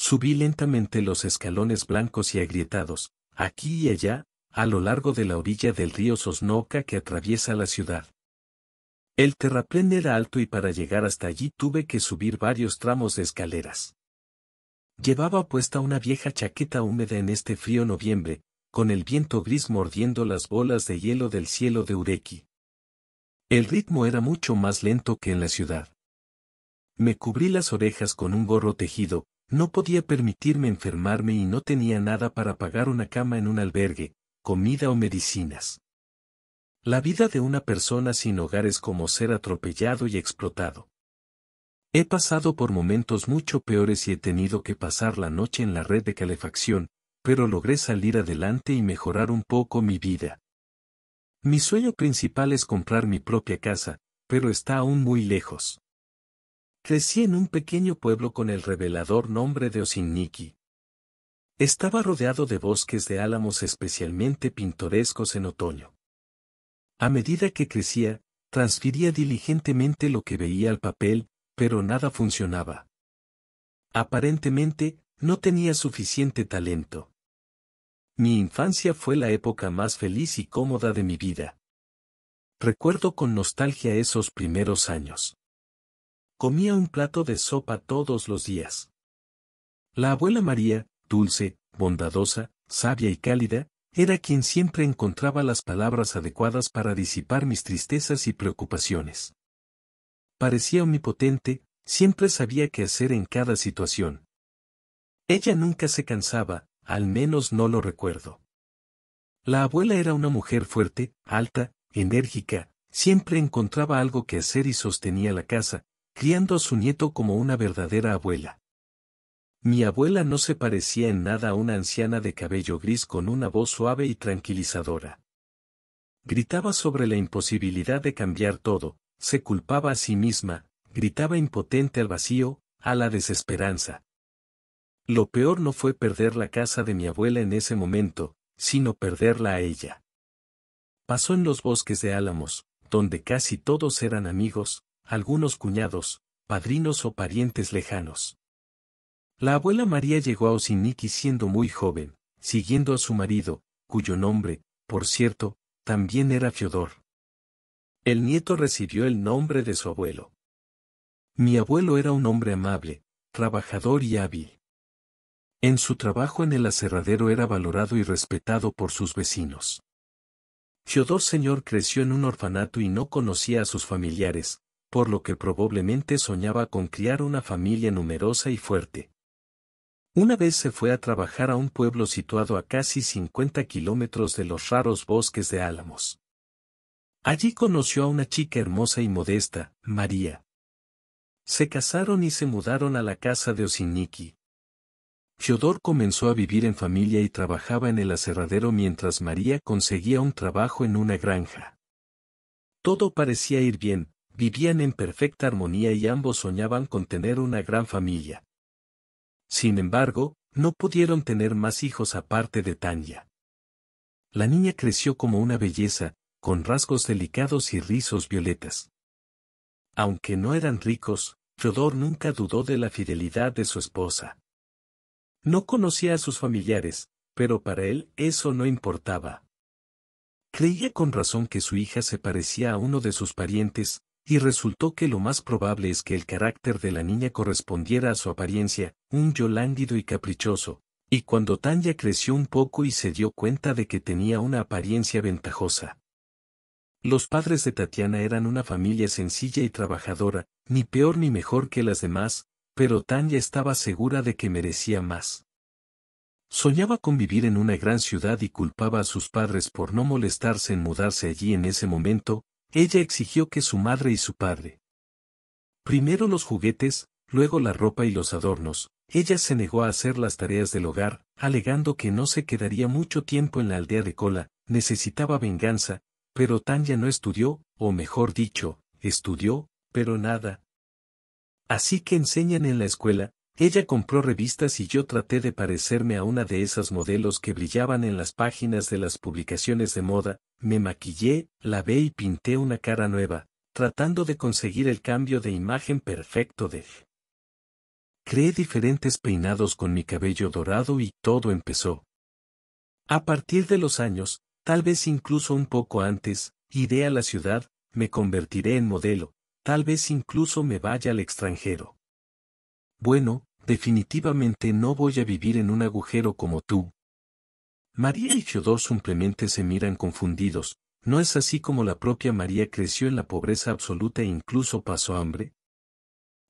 Subí lentamente los escalones blancos y agrietados, aquí y allá, a lo largo de la orilla del río Sosnoca que atraviesa la ciudad. El terraplén era alto y para llegar hasta allí tuve que subir varios tramos de escaleras. Llevaba puesta una vieja chaqueta húmeda en este frío noviembre, con el viento gris mordiendo las bolas de hielo del cielo de Ureki. El ritmo era mucho más lento que en la ciudad. Me cubrí las orejas con un gorro tejido, no podía permitirme enfermarme y no tenía nada para pagar una cama en un albergue, comida o medicinas. La vida de una persona sin hogar es como ser atropellado y explotado. He pasado por momentos mucho peores y he tenido que pasar la noche en la red de calefacción, pero logré salir adelante y mejorar un poco mi vida. Mi sueño principal es comprar mi propia casa, pero está aún muy lejos. Crecí en un pequeño pueblo con el revelador nombre de Osinniki. Estaba rodeado de bosques de álamos especialmente pintorescos en otoño. A medida que crecía, transfería diligentemente lo que veía al papel, pero nada funcionaba. Aparentemente, no tenía suficiente talento. Mi infancia fue la época más feliz y cómoda de mi vida. Recuerdo con nostalgia esos primeros años comía un plato de sopa todos los días. La abuela María, dulce, bondadosa, sabia y cálida, era quien siempre encontraba las palabras adecuadas para disipar mis tristezas y preocupaciones. Parecía omnipotente, siempre sabía qué hacer en cada situación. Ella nunca se cansaba, al menos no lo recuerdo. La abuela era una mujer fuerte, alta, enérgica, siempre encontraba algo que hacer y sostenía la casa, criando a su nieto como una verdadera abuela. Mi abuela no se parecía en nada a una anciana de cabello gris con una voz suave y tranquilizadora. Gritaba sobre la imposibilidad de cambiar todo, se culpaba a sí misma, gritaba impotente al vacío, a la desesperanza. Lo peor no fue perder la casa de mi abuela en ese momento, sino perderla a ella. Pasó en los bosques de Álamos, donde casi todos eran amigos, algunos cuñados, padrinos o parientes lejanos. La abuela María llegó a Osiniki siendo muy joven, siguiendo a su marido, cuyo nombre, por cierto, también era Fiodor. El nieto recibió el nombre de su abuelo. Mi abuelo era un hombre amable, trabajador y hábil. En su trabajo en el aserradero era valorado y respetado por sus vecinos. Fiodor Señor creció en un orfanato y no conocía a sus familiares, por lo que probablemente soñaba con criar una familia numerosa y fuerte. Una vez se fue a trabajar a un pueblo situado a casi 50 kilómetros de los raros bosques de Álamos. Allí conoció a una chica hermosa y modesta, María. Se casaron y se mudaron a la casa de Osiniki. Fiodor comenzó a vivir en familia y trabajaba en el aserradero mientras María conseguía un trabajo en una granja. Todo parecía ir bien, Vivían en perfecta armonía y ambos soñaban con tener una gran familia. Sin embargo, no pudieron tener más hijos aparte de Tanya. La niña creció como una belleza, con rasgos delicados y rizos violetas. Aunque no eran ricos, Fyodor nunca dudó de la fidelidad de su esposa. No conocía a sus familiares, pero para él eso no importaba. Creía con razón que su hija se parecía a uno de sus parientes, y resultó que lo más probable es que el carácter de la niña correspondiera a su apariencia, un yo lánguido y caprichoso, y cuando Tanya creció un poco y se dio cuenta de que tenía una apariencia ventajosa. Los padres de Tatiana eran una familia sencilla y trabajadora, ni peor ni mejor que las demás, pero Tanya estaba segura de que merecía más. Soñaba con vivir en una gran ciudad y culpaba a sus padres por no molestarse en mudarse allí en ese momento, ella exigió que su madre y su padre. Primero los juguetes, luego la ropa y los adornos, ella se negó a hacer las tareas del hogar, alegando que no se quedaría mucho tiempo en la aldea de Cola, necesitaba venganza, pero Tanya no estudió, o mejor dicho, estudió, pero nada. Así que enseñan en la escuela, ella compró revistas y yo traté de parecerme a una de esas modelos que brillaban en las páginas de las publicaciones de moda, me maquillé, lavé y pinté una cara nueva, tratando de conseguir el cambio de imagen perfecto de... él. Creé diferentes peinados con mi cabello dorado y todo empezó. A partir de los años, tal vez incluso un poco antes, iré a la ciudad, me convertiré en modelo, tal vez incluso me vaya al extranjero. Bueno, definitivamente no voy a vivir en un agujero como tú, María y Fiodor simplemente se miran confundidos, ¿no es así como la propia María creció en la pobreza absoluta e incluso pasó hambre?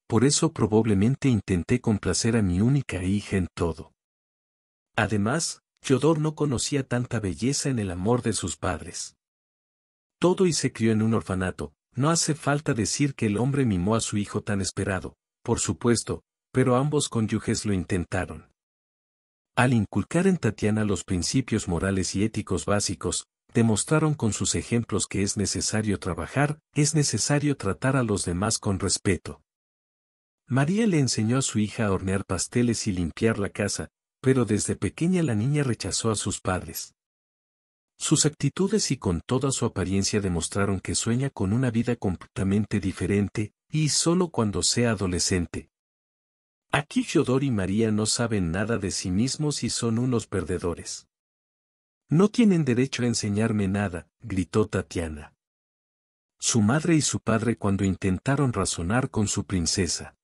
Por eso probablemente intenté complacer a mi única hija en todo. Además, Fiodor no conocía tanta belleza en el amor de sus padres. Todo y se crió en un orfanato, no hace falta decir que el hombre mimó a su hijo tan esperado, por supuesto, pero ambos cónyuges lo intentaron. Al inculcar en Tatiana los principios morales y éticos básicos, demostraron con sus ejemplos que es necesario trabajar, es necesario tratar a los demás con respeto. María le enseñó a su hija a hornear pasteles y limpiar la casa, pero desde pequeña la niña rechazó a sus padres. Sus actitudes y con toda su apariencia demostraron que sueña con una vida completamente diferente, y solo cuando sea adolescente. Aquí Fiodor y María no saben nada de sí mismos y son unos perdedores. No tienen derecho a enseñarme nada, gritó Tatiana. Su madre y su padre cuando intentaron razonar con su princesa.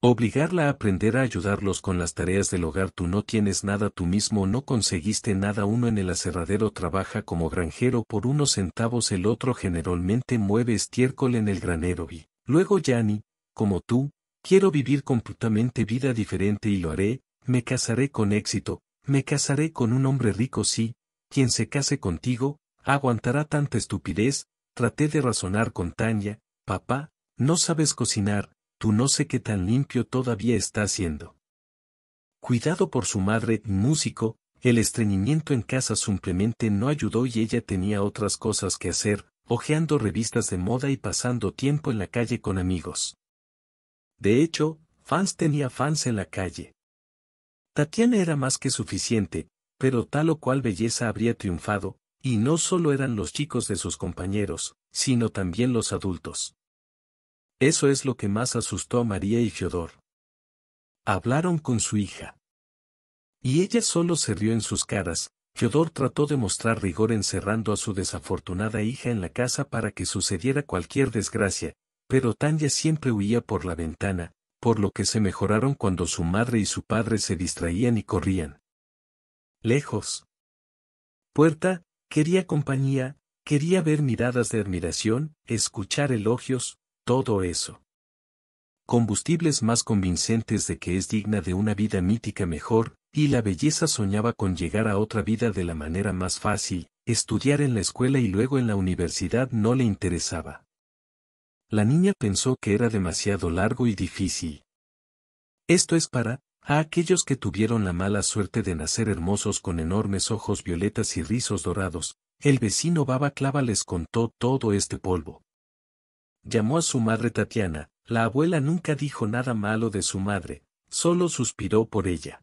Obligarla a aprender a ayudarlos con las tareas del hogar tú no tienes nada tú mismo no conseguiste nada uno en el aserradero trabaja como granjero por unos centavos el otro generalmente mueve estiércol en el granero y, luego Yani, como tú, Quiero vivir completamente vida diferente y lo haré, me casaré con éxito, me casaré con un hombre rico sí, quien se case contigo, aguantará tanta estupidez, traté de razonar con Tania, papá, no sabes cocinar, tú no sé qué tan limpio todavía está haciendo. Cuidado por su madre, músico, el estreñimiento en casa simplemente no ayudó y ella tenía otras cosas que hacer, hojeando revistas de moda y pasando tiempo en la calle con amigos. De hecho, fans tenía fans en la calle. Tatiana era más que suficiente, pero tal o cual belleza habría triunfado, y no solo eran los chicos de sus compañeros, sino también los adultos. Eso es lo que más asustó a María y Fiodor. Hablaron con su hija. Y ella solo se rió en sus caras, Fiodor trató de mostrar rigor encerrando a su desafortunada hija en la casa para que sucediera cualquier desgracia, pero Tanya siempre huía por la ventana, por lo que se mejoraron cuando su madre y su padre se distraían y corrían. Lejos. Puerta, quería compañía, quería ver miradas de admiración, escuchar elogios, todo eso. Combustibles más convincentes de que es digna de una vida mítica mejor, y la belleza soñaba con llegar a otra vida de la manera más fácil, estudiar en la escuela y luego en la universidad no le interesaba. La niña pensó que era demasiado largo y difícil. Esto es para, a aquellos que tuvieron la mala suerte de nacer hermosos con enormes ojos violetas y rizos dorados, el vecino Baba Clava les contó todo este polvo. Llamó a su madre Tatiana, la abuela nunca dijo nada malo de su madre, solo suspiró por ella.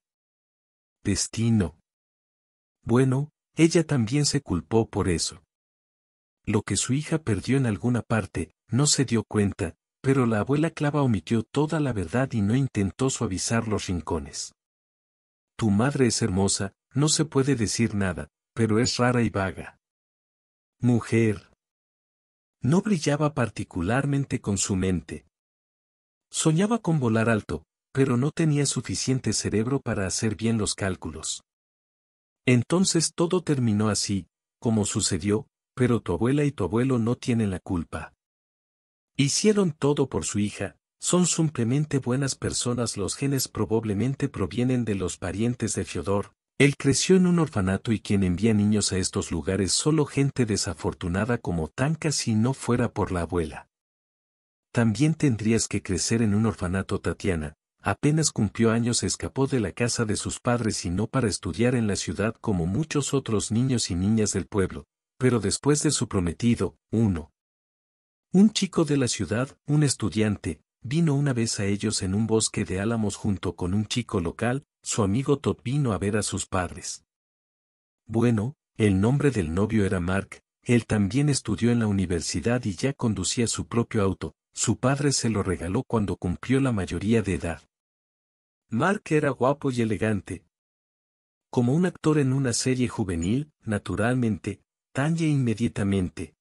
Destino. Bueno, ella también se culpó por eso lo que su hija perdió en alguna parte, no se dio cuenta, pero la abuela clava omitió toda la verdad y no intentó suavizar los rincones. Tu madre es hermosa, no se puede decir nada, pero es rara y vaga. Mujer. No brillaba particularmente con su mente. Soñaba con volar alto, pero no tenía suficiente cerebro para hacer bien los cálculos. Entonces todo terminó así, como sucedió, pero tu abuela y tu abuelo no tienen la culpa. Hicieron todo por su hija, son simplemente buenas personas. Los genes probablemente provienen de los parientes de Fiodor. Él creció en un orfanato y quien envía niños a estos lugares solo gente desafortunada como Tanka si no fuera por la abuela. También tendrías que crecer en un orfanato Tatiana. Apenas cumplió años escapó de la casa de sus padres y no para estudiar en la ciudad como muchos otros niños y niñas del pueblo pero después de su prometido, uno. Un chico de la ciudad, un estudiante, vino una vez a ellos en un bosque de álamos junto con un chico local, su amigo Todd vino a ver a sus padres. Bueno, el nombre del novio era Mark, él también estudió en la universidad y ya conducía su propio auto, su padre se lo regaló cuando cumplió la mayoría de edad. Mark era guapo y elegante. Como un actor en una serie juvenil, naturalmente, Tanya inmediatamente.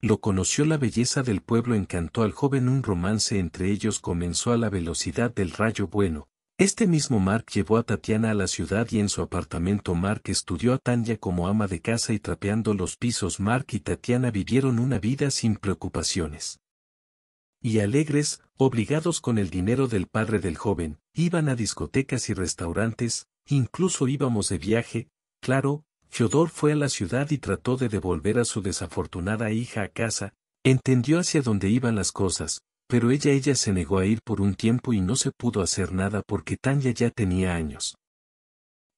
Lo conoció la belleza del pueblo encantó al joven un romance entre ellos comenzó a la velocidad del rayo bueno. Este mismo Mark llevó a Tatiana a la ciudad y en su apartamento Mark estudió a Tanya como ama de casa y trapeando los pisos Mark y Tatiana vivieron una vida sin preocupaciones. Y alegres, obligados con el dinero del padre del joven, iban a discotecas y restaurantes, incluso íbamos de viaje, claro, Fyodor fue a la ciudad y trató de devolver a su desafortunada hija a casa, entendió hacia dónde iban las cosas, pero ella ella se negó a ir por un tiempo y no se pudo hacer nada porque Tanya ya tenía años.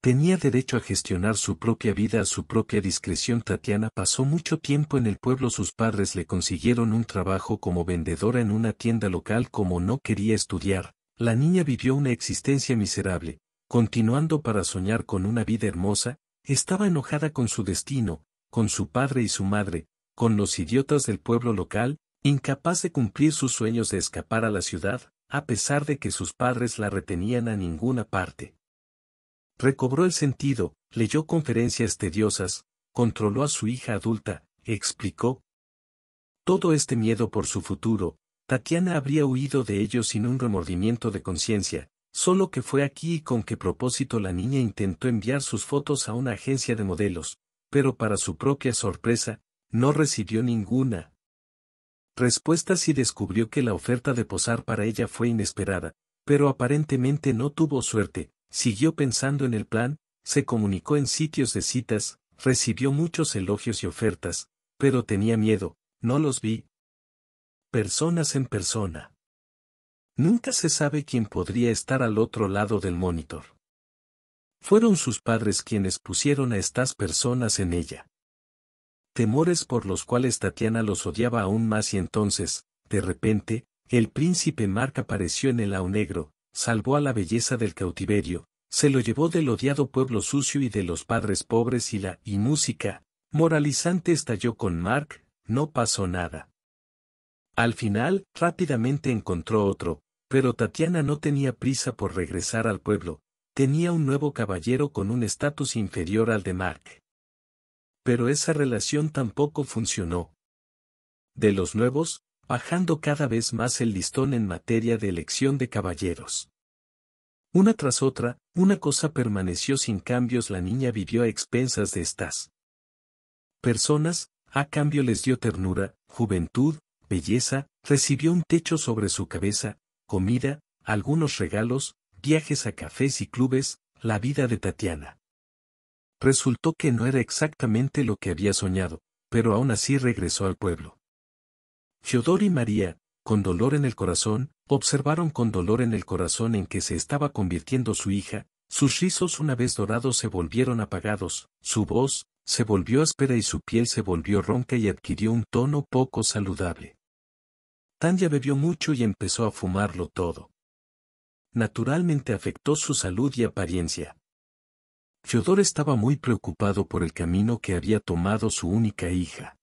Tenía derecho a gestionar su propia vida a su propia discreción. Tatiana pasó mucho tiempo en el pueblo. Sus padres le consiguieron un trabajo como vendedora en una tienda local como no quería estudiar. La niña vivió una existencia miserable, continuando para soñar con una vida hermosa, estaba enojada con su destino, con su padre y su madre, con los idiotas del pueblo local, incapaz de cumplir sus sueños de escapar a la ciudad, a pesar de que sus padres la retenían a ninguna parte. Recobró el sentido, leyó conferencias tediosas, controló a su hija adulta, explicó. Todo este miedo por su futuro, Tatiana habría huido de ello sin un remordimiento de conciencia, Solo que fue aquí y con qué propósito la niña intentó enviar sus fotos a una agencia de modelos, pero para su propia sorpresa, no recibió ninguna. Respuesta si descubrió que la oferta de posar para ella fue inesperada, pero aparentemente no tuvo suerte, siguió pensando en el plan, se comunicó en sitios de citas, recibió muchos elogios y ofertas, pero tenía miedo, no los vi. Personas en persona. Nunca se sabe quién podría estar al otro lado del monitor. Fueron sus padres quienes pusieron a estas personas en ella. Temores por los cuales Tatiana los odiaba aún más y entonces, de repente, el príncipe Mark apareció en el lao negro, salvó a la belleza del cautiverio, se lo llevó del odiado pueblo sucio y de los padres pobres y la y música, moralizante estalló con Mark, no pasó nada. Al final, rápidamente encontró otro, pero Tatiana no tenía prisa por regresar al pueblo, tenía un nuevo caballero con un estatus inferior al de Mark. Pero esa relación tampoco funcionó. De los nuevos, bajando cada vez más el listón en materia de elección de caballeros. Una tras otra, una cosa permaneció sin cambios, la niña vivió a expensas de estas personas, a cambio les dio ternura, juventud, belleza, recibió un techo sobre su cabeza, comida, algunos regalos, viajes a cafés y clubes, la vida de Tatiana. Resultó que no era exactamente lo que había soñado, pero aún así regresó al pueblo. Fiodor y María, con dolor en el corazón, observaron con dolor en el corazón en que se estaba convirtiendo su hija, sus rizos una vez dorados se volvieron apagados, su voz, se volvió áspera y su piel se volvió ronca y adquirió un tono poco saludable. Tanya bebió mucho y empezó a fumarlo todo. Naturalmente afectó su salud y apariencia. Fiodor estaba muy preocupado por el camino que había tomado su única hija.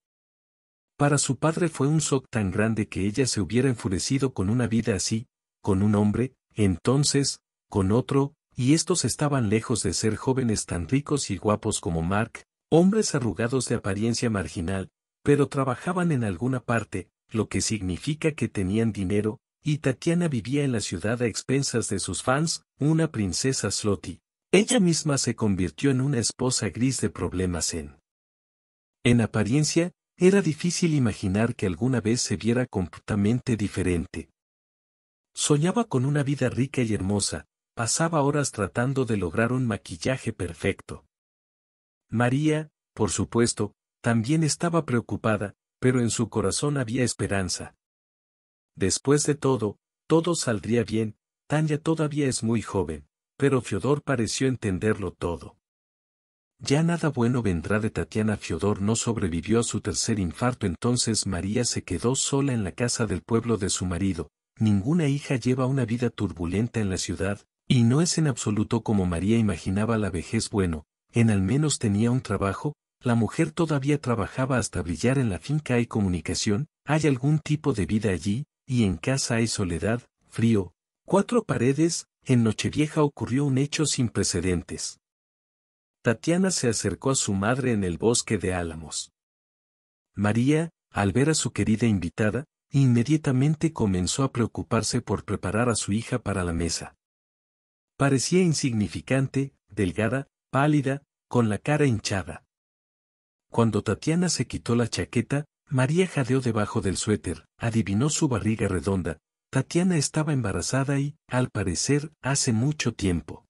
Para su padre fue un shock tan grande que ella se hubiera enfurecido con una vida así, con un hombre, entonces, con otro, y estos estaban lejos de ser jóvenes tan ricos y guapos como Mark, hombres arrugados de apariencia marginal, pero trabajaban en alguna parte, lo que significa que tenían dinero, y Tatiana vivía en la ciudad a expensas de sus fans, una princesa Slotty. Ella misma se convirtió en una esposa gris de problemas en. En apariencia, era difícil imaginar que alguna vez se viera completamente diferente. Soñaba con una vida rica y hermosa, pasaba horas tratando de lograr un maquillaje perfecto. María, por supuesto, también estaba preocupada, pero en su corazón había esperanza. Después de todo, todo saldría bien, Tania todavía es muy joven, pero Fiodor pareció entenderlo todo. Ya nada bueno vendrá de Tatiana. Fiodor no sobrevivió a su tercer infarto, entonces María se quedó sola en la casa del pueblo de su marido. Ninguna hija lleva una vida turbulenta en la ciudad, y no es en absoluto como María imaginaba la vejez bueno, en al menos tenía un trabajo, la mujer todavía trabajaba hasta brillar en la finca hay comunicación, hay algún tipo de vida allí, y en casa hay soledad, frío, cuatro paredes, en Nochevieja ocurrió un hecho sin precedentes. Tatiana se acercó a su madre en el bosque de Álamos. María, al ver a su querida invitada, inmediatamente comenzó a preocuparse por preparar a su hija para la mesa. Parecía insignificante, delgada, pálida, con la cara hinchada. Cuando Tatiana se quitó la chaqueta, María jadeó debajo del suéter, adivinó su barriga redonda. Tatiana estaba embarazada y, al parecer, hace mucho tiempo.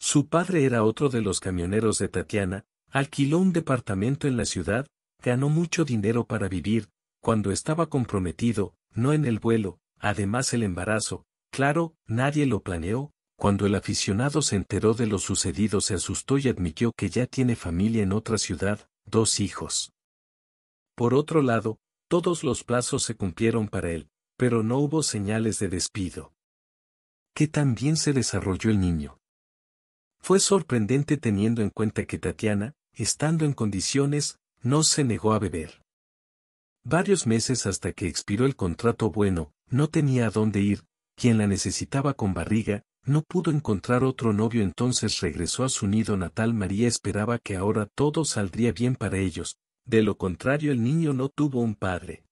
Su padre era otro de los camioneros de Tatiana, alquiló un departamento en la ciudad, ganó mucho dinero para vivir, cuando estaba comprometido, no en el vuelo, además el embarazo, claro, nadie lo planeó, cuando el aficionado se enteró de lo sucedido se asustó y admitió que ya tiene familia en otra ciudad, dos hijos. Por otro lado, todos los plazos se cumplieron para él, pero no hubo señales de despido. ¿Qué tan bien se desarrolló el niño? Fue sorprendente teniendo en cuenta que Tatiana, estando en condiciones, no se negó a beber. Varios meses hasta que expiró el contrato bueno, no tenía a dónde ir, quien la necesitaba con barriga, no pudo encontrar otro novio entonces regresó a su nido natal María esperaba que ahora todo saldría bien para ellos, de lo contrario el niño no tuvo un padre.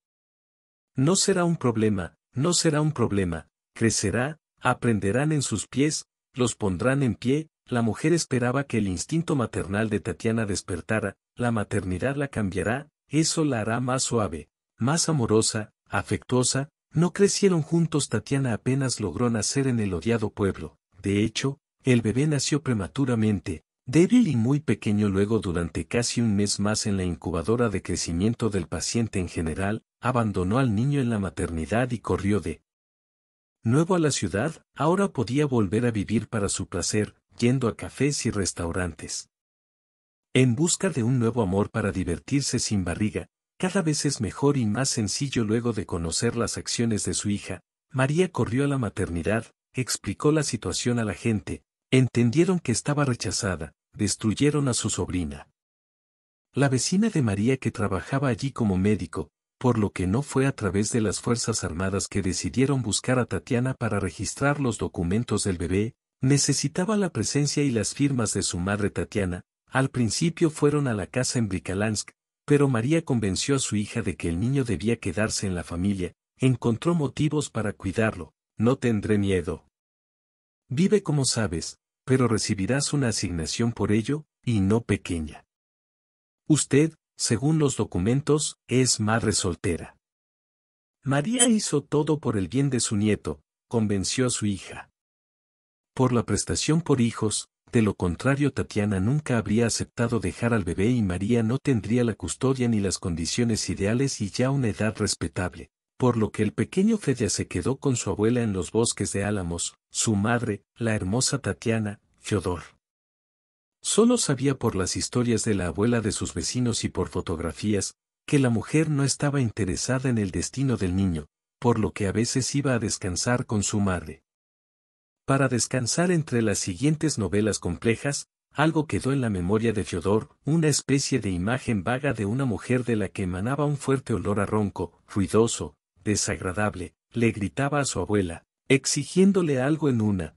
No será un problema, no será un problema, crecerá, aprenderán en sus pies, los pondrán en pie, la mujer esperaba que el instinto maternal de Tatiana despertara, la maternidad la cambiará, eso la hará más suave, más amorosa, afectuosa, no crecieron juntos, Tatiana apenas logró nacer en el odiado pueblo. De hecho, el bebé nació prematuramente, débil y muy pequeño luego durante casi un mes más en la incubadora de crecimiento del paciente en general, abandonó al niño en la maternidad y corrió de nuevo a la ciudad, ahora podía volver a vivir para su placer, yendo a cafés y restaurantes. En busca de un nuevo amor para divertirse sin barriga, cada vez es mejor y más sencillo luego de conocer las acciones de su hija. María corrió a la maternidad, explicó la situación a la gente, entendieron que estaba rechazada, destruyeron a su sobrina. La vecina de María que trabajaba allí como médico, por lo que no fue a través de las Fuerzas Armadas que decidieron buscar a Tatiana para registrar los documentos del bebé, necesitaba la presencia y las firmas de su madre Tatiana, al principio fueron a la casa en Brikalansk, pero María convenció a su hija de que el niño debía quedarse en la familia, encontró motivos para cuidarlo, no tendré miedo. Vive como sabes, pero recibirás una asignación por ello, y no pequeña. Usted, según los documentos, es madre soltera. María hizo todo por el bien de su nieto, convenció a su hija. Por la prestación por hijos, de lo contrario Tatiana nunca habría aceptado dejar al bebé y María no tendría la custodia ni las condiciones ideales y ya una edad respetable, por lo que el pequeño Fedia se quedó con su abuela en los bosques de Álamos, su madre, la hermosa Tatiana, Fiodor. Solo sabía por las historias de la abuela de sus vecinos y por fotografías, que la mujer no estaba interesada en el destino del niño, por lo que a veces iba a descansar con su madre. Para descansar entre las siguientes novelas complejas, algo quedó en la memoria de Fiodor, una especie de imagen vaga de una mujer de la que emanaba un fuerte olor a ronco, ruidoso, desagradable, le gritaba a su abuela, exigiéndole algo en una.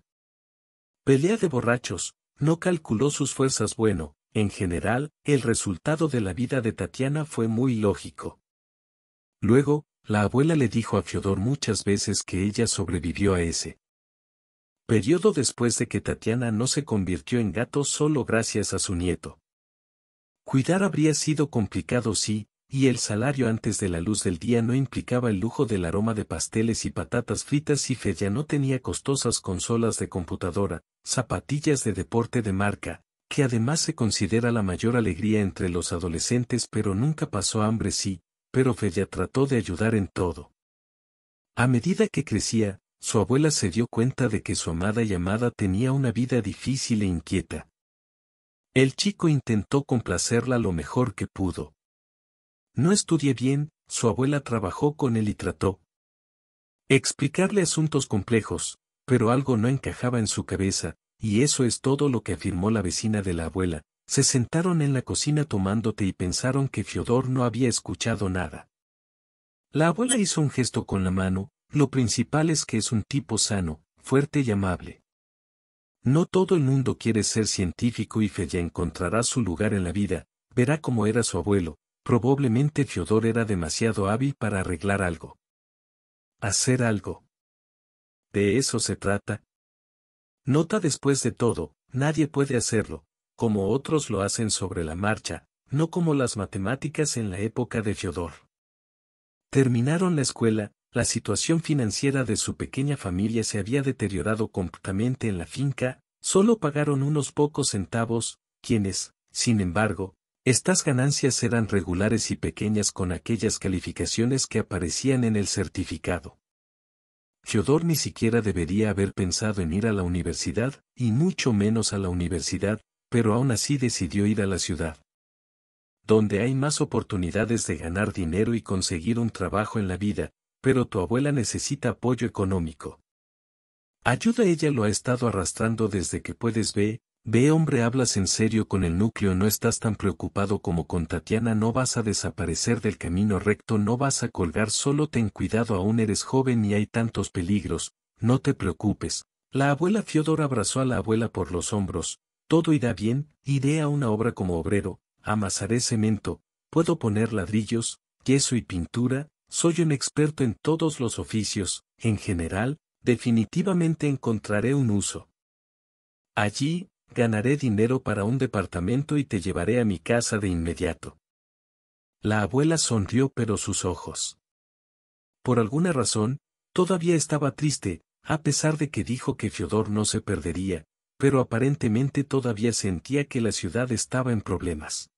Pelea de borrachos, no calculó sus fuerzas bueno, en general, el resultado de la vida de Tatiana fue muy lógico. Luego, la abuela le dijo a Fiodor muchas veces que ella sobrevivió a ese periodo después de que Tatiana no se convirtió en gato solo gracias a su nieto. Cuidar habría sido complicado sí, y el salario antes de la luz del día no implicaba el lujo del aroma de pasteles y patatas fritas y Fella no tenía costosas consolas de computadora, zapatillas de deporte de marca, que además se considera la mayor alegría entre los adolescentes pero nunca pasó hambre sí, pero Fella trató de ayudar en todo. A medida que crecía, su abuela se dio cuenta de que su amada y amada tenía una vida difícil e inquieta. El chico intentó complacerla lo mejor que pudo. No estudié bien, su abuela trabajó con él y trató. Explicarle asuntos complejos, pero algo no encajaba en su cabeza, y eso es todo lo que afirmó la vecina de la abuela. Se sentaron en la cocina tomándote y pensaron que Fiodor no había escuchado nada. La abuela hizo un gesto con la mano, lo principal es que es un tipo sano, fuerte y amable. No todo el mundo quiere ser científico y Feya encontrará su lugar en la vida, verá cómo era su abuelo, probablemente Fiodor era demasiado hábil para arreglar algo. Hacer algo. De eso se trata. Nota después de todo, nadie puede hacerlo, como otros lo hacen sobre la marcha, no como las matemáticas en la época de Fiodor. Terminaron la escuela, la situación financiera de su pequeña familia se había deteriorado completamente en la finca, solo pagaron unos pocos centavos, quienes, sin embargo, estas ganancias eran regulares y pequeñas con aquellas calificaciones que aparecían en el certificado. Fyodor ni siquiera debería haber pensado en ir a la universidad, y mucho menos a la universidad, pero aún así decidió ir a la ciudad. Donde hay más oportunidades de ganar dinero y conseguir un trabajo en la vida, pero tu abuela necesita apoyo económico. Ayuda ella lo ha estado arrastrando desde que puedes ve, ve hombre hablas en serio con el núcleo no estás tan preocupado como con Tatiana no vas a desaparecer del camino recto no vas a colgar solo ten cuidado aún eres joven y hay tantos peligros, no te preocupes. La abuela Fiodor abrazó a la abuela por los hombros, todo irá bien, iré a una obra como obrero, amasaré cemento, puedo poner ladrillos, yeso y pintura, soy un experto en todos los oficios, en general, definitivamente encontraré un uso. Allí, ganaré dinero para un departamento y te llevaré a mi casa de inmediato. La abuela sonrió pero sus ojos. Por alguna razón, todavía estaba triste, a pesar de que dijo que Fiodor no se perdería, pero aparentemente todavía sentía que la ciudad estaba en problemas.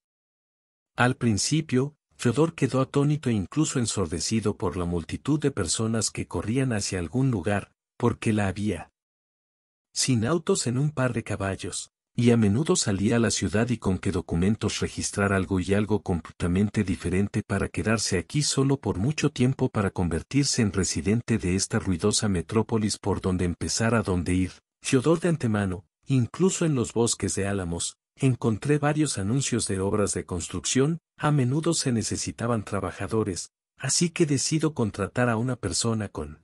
Al principio, Feodor quedó atónito e incluso ensordecido por la multitud de personas que corrían hacia algún lugar, porque la había. Sin autos en un par de caballos, y a menudo salía a la ciudad y con qué documentos registrar algo y algo completamente diferente para quedarse aquí solo por mucho tiempo para convertirse en residente de esta ruidosa metrópolis por donde empezar a donde ir. Feodor de antemano, incluso en los bosques de Álamos, Encontré varios anuncios de obras de construcción, a menudo se necesitaban trabajadores, así que decido contratar a una persona con...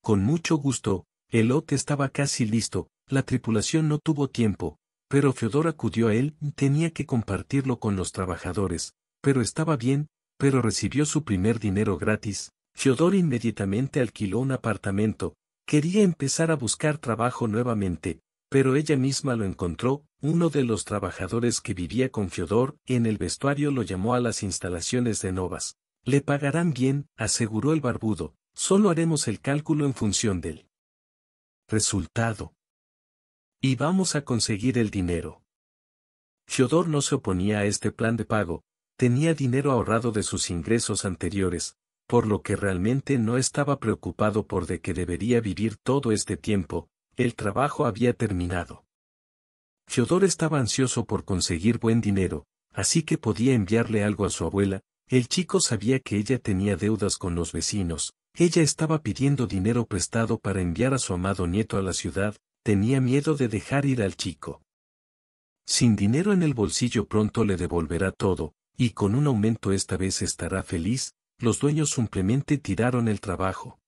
Con mucho gusto, el lote estaba casi listo, la tripulación no tuvo tiempo, pero Feodor acudió a él, tenía que compartirlo con los trabajadores, pero estaba bien, pero recibió su primer dinero gratis. Feodor inmediatamente alquiló un apartamento, quería empezar a buscar trabajo nuevamente, pero ella misma lo encontró, uno de los trabajadores que vivía con Fiodor, en el vestuario lo llamó a las instalaciones de Novas. Le pagarán bien, aseguró el barbudo, solo haremos el cálculo en función del resultado. Y vamos a conseguir el dinero. Fiodor no se oponía a este plan de pago, tenía dinero ahorrado de sus ingresos anteriores, por lo que realmente no estaba preocupado por de que debería vivir todo este tiempo, el trabajo había terminado. Fiodor estaba ansioso por conseguir buen dinero, así que podía enviarle algo a su abuela, el chico sabía que ella tenía deudas con los vecinos, ella estaba pidiendo dinero prestado para enviar a su amado nieto a la ciudad, tenía miedo de dejar ir al chico. Sin dinero en el bolsillo pronto le devolverá todo, y con un aumento esta vez estará feliz, los dueños simplemente tiraron el trabajo.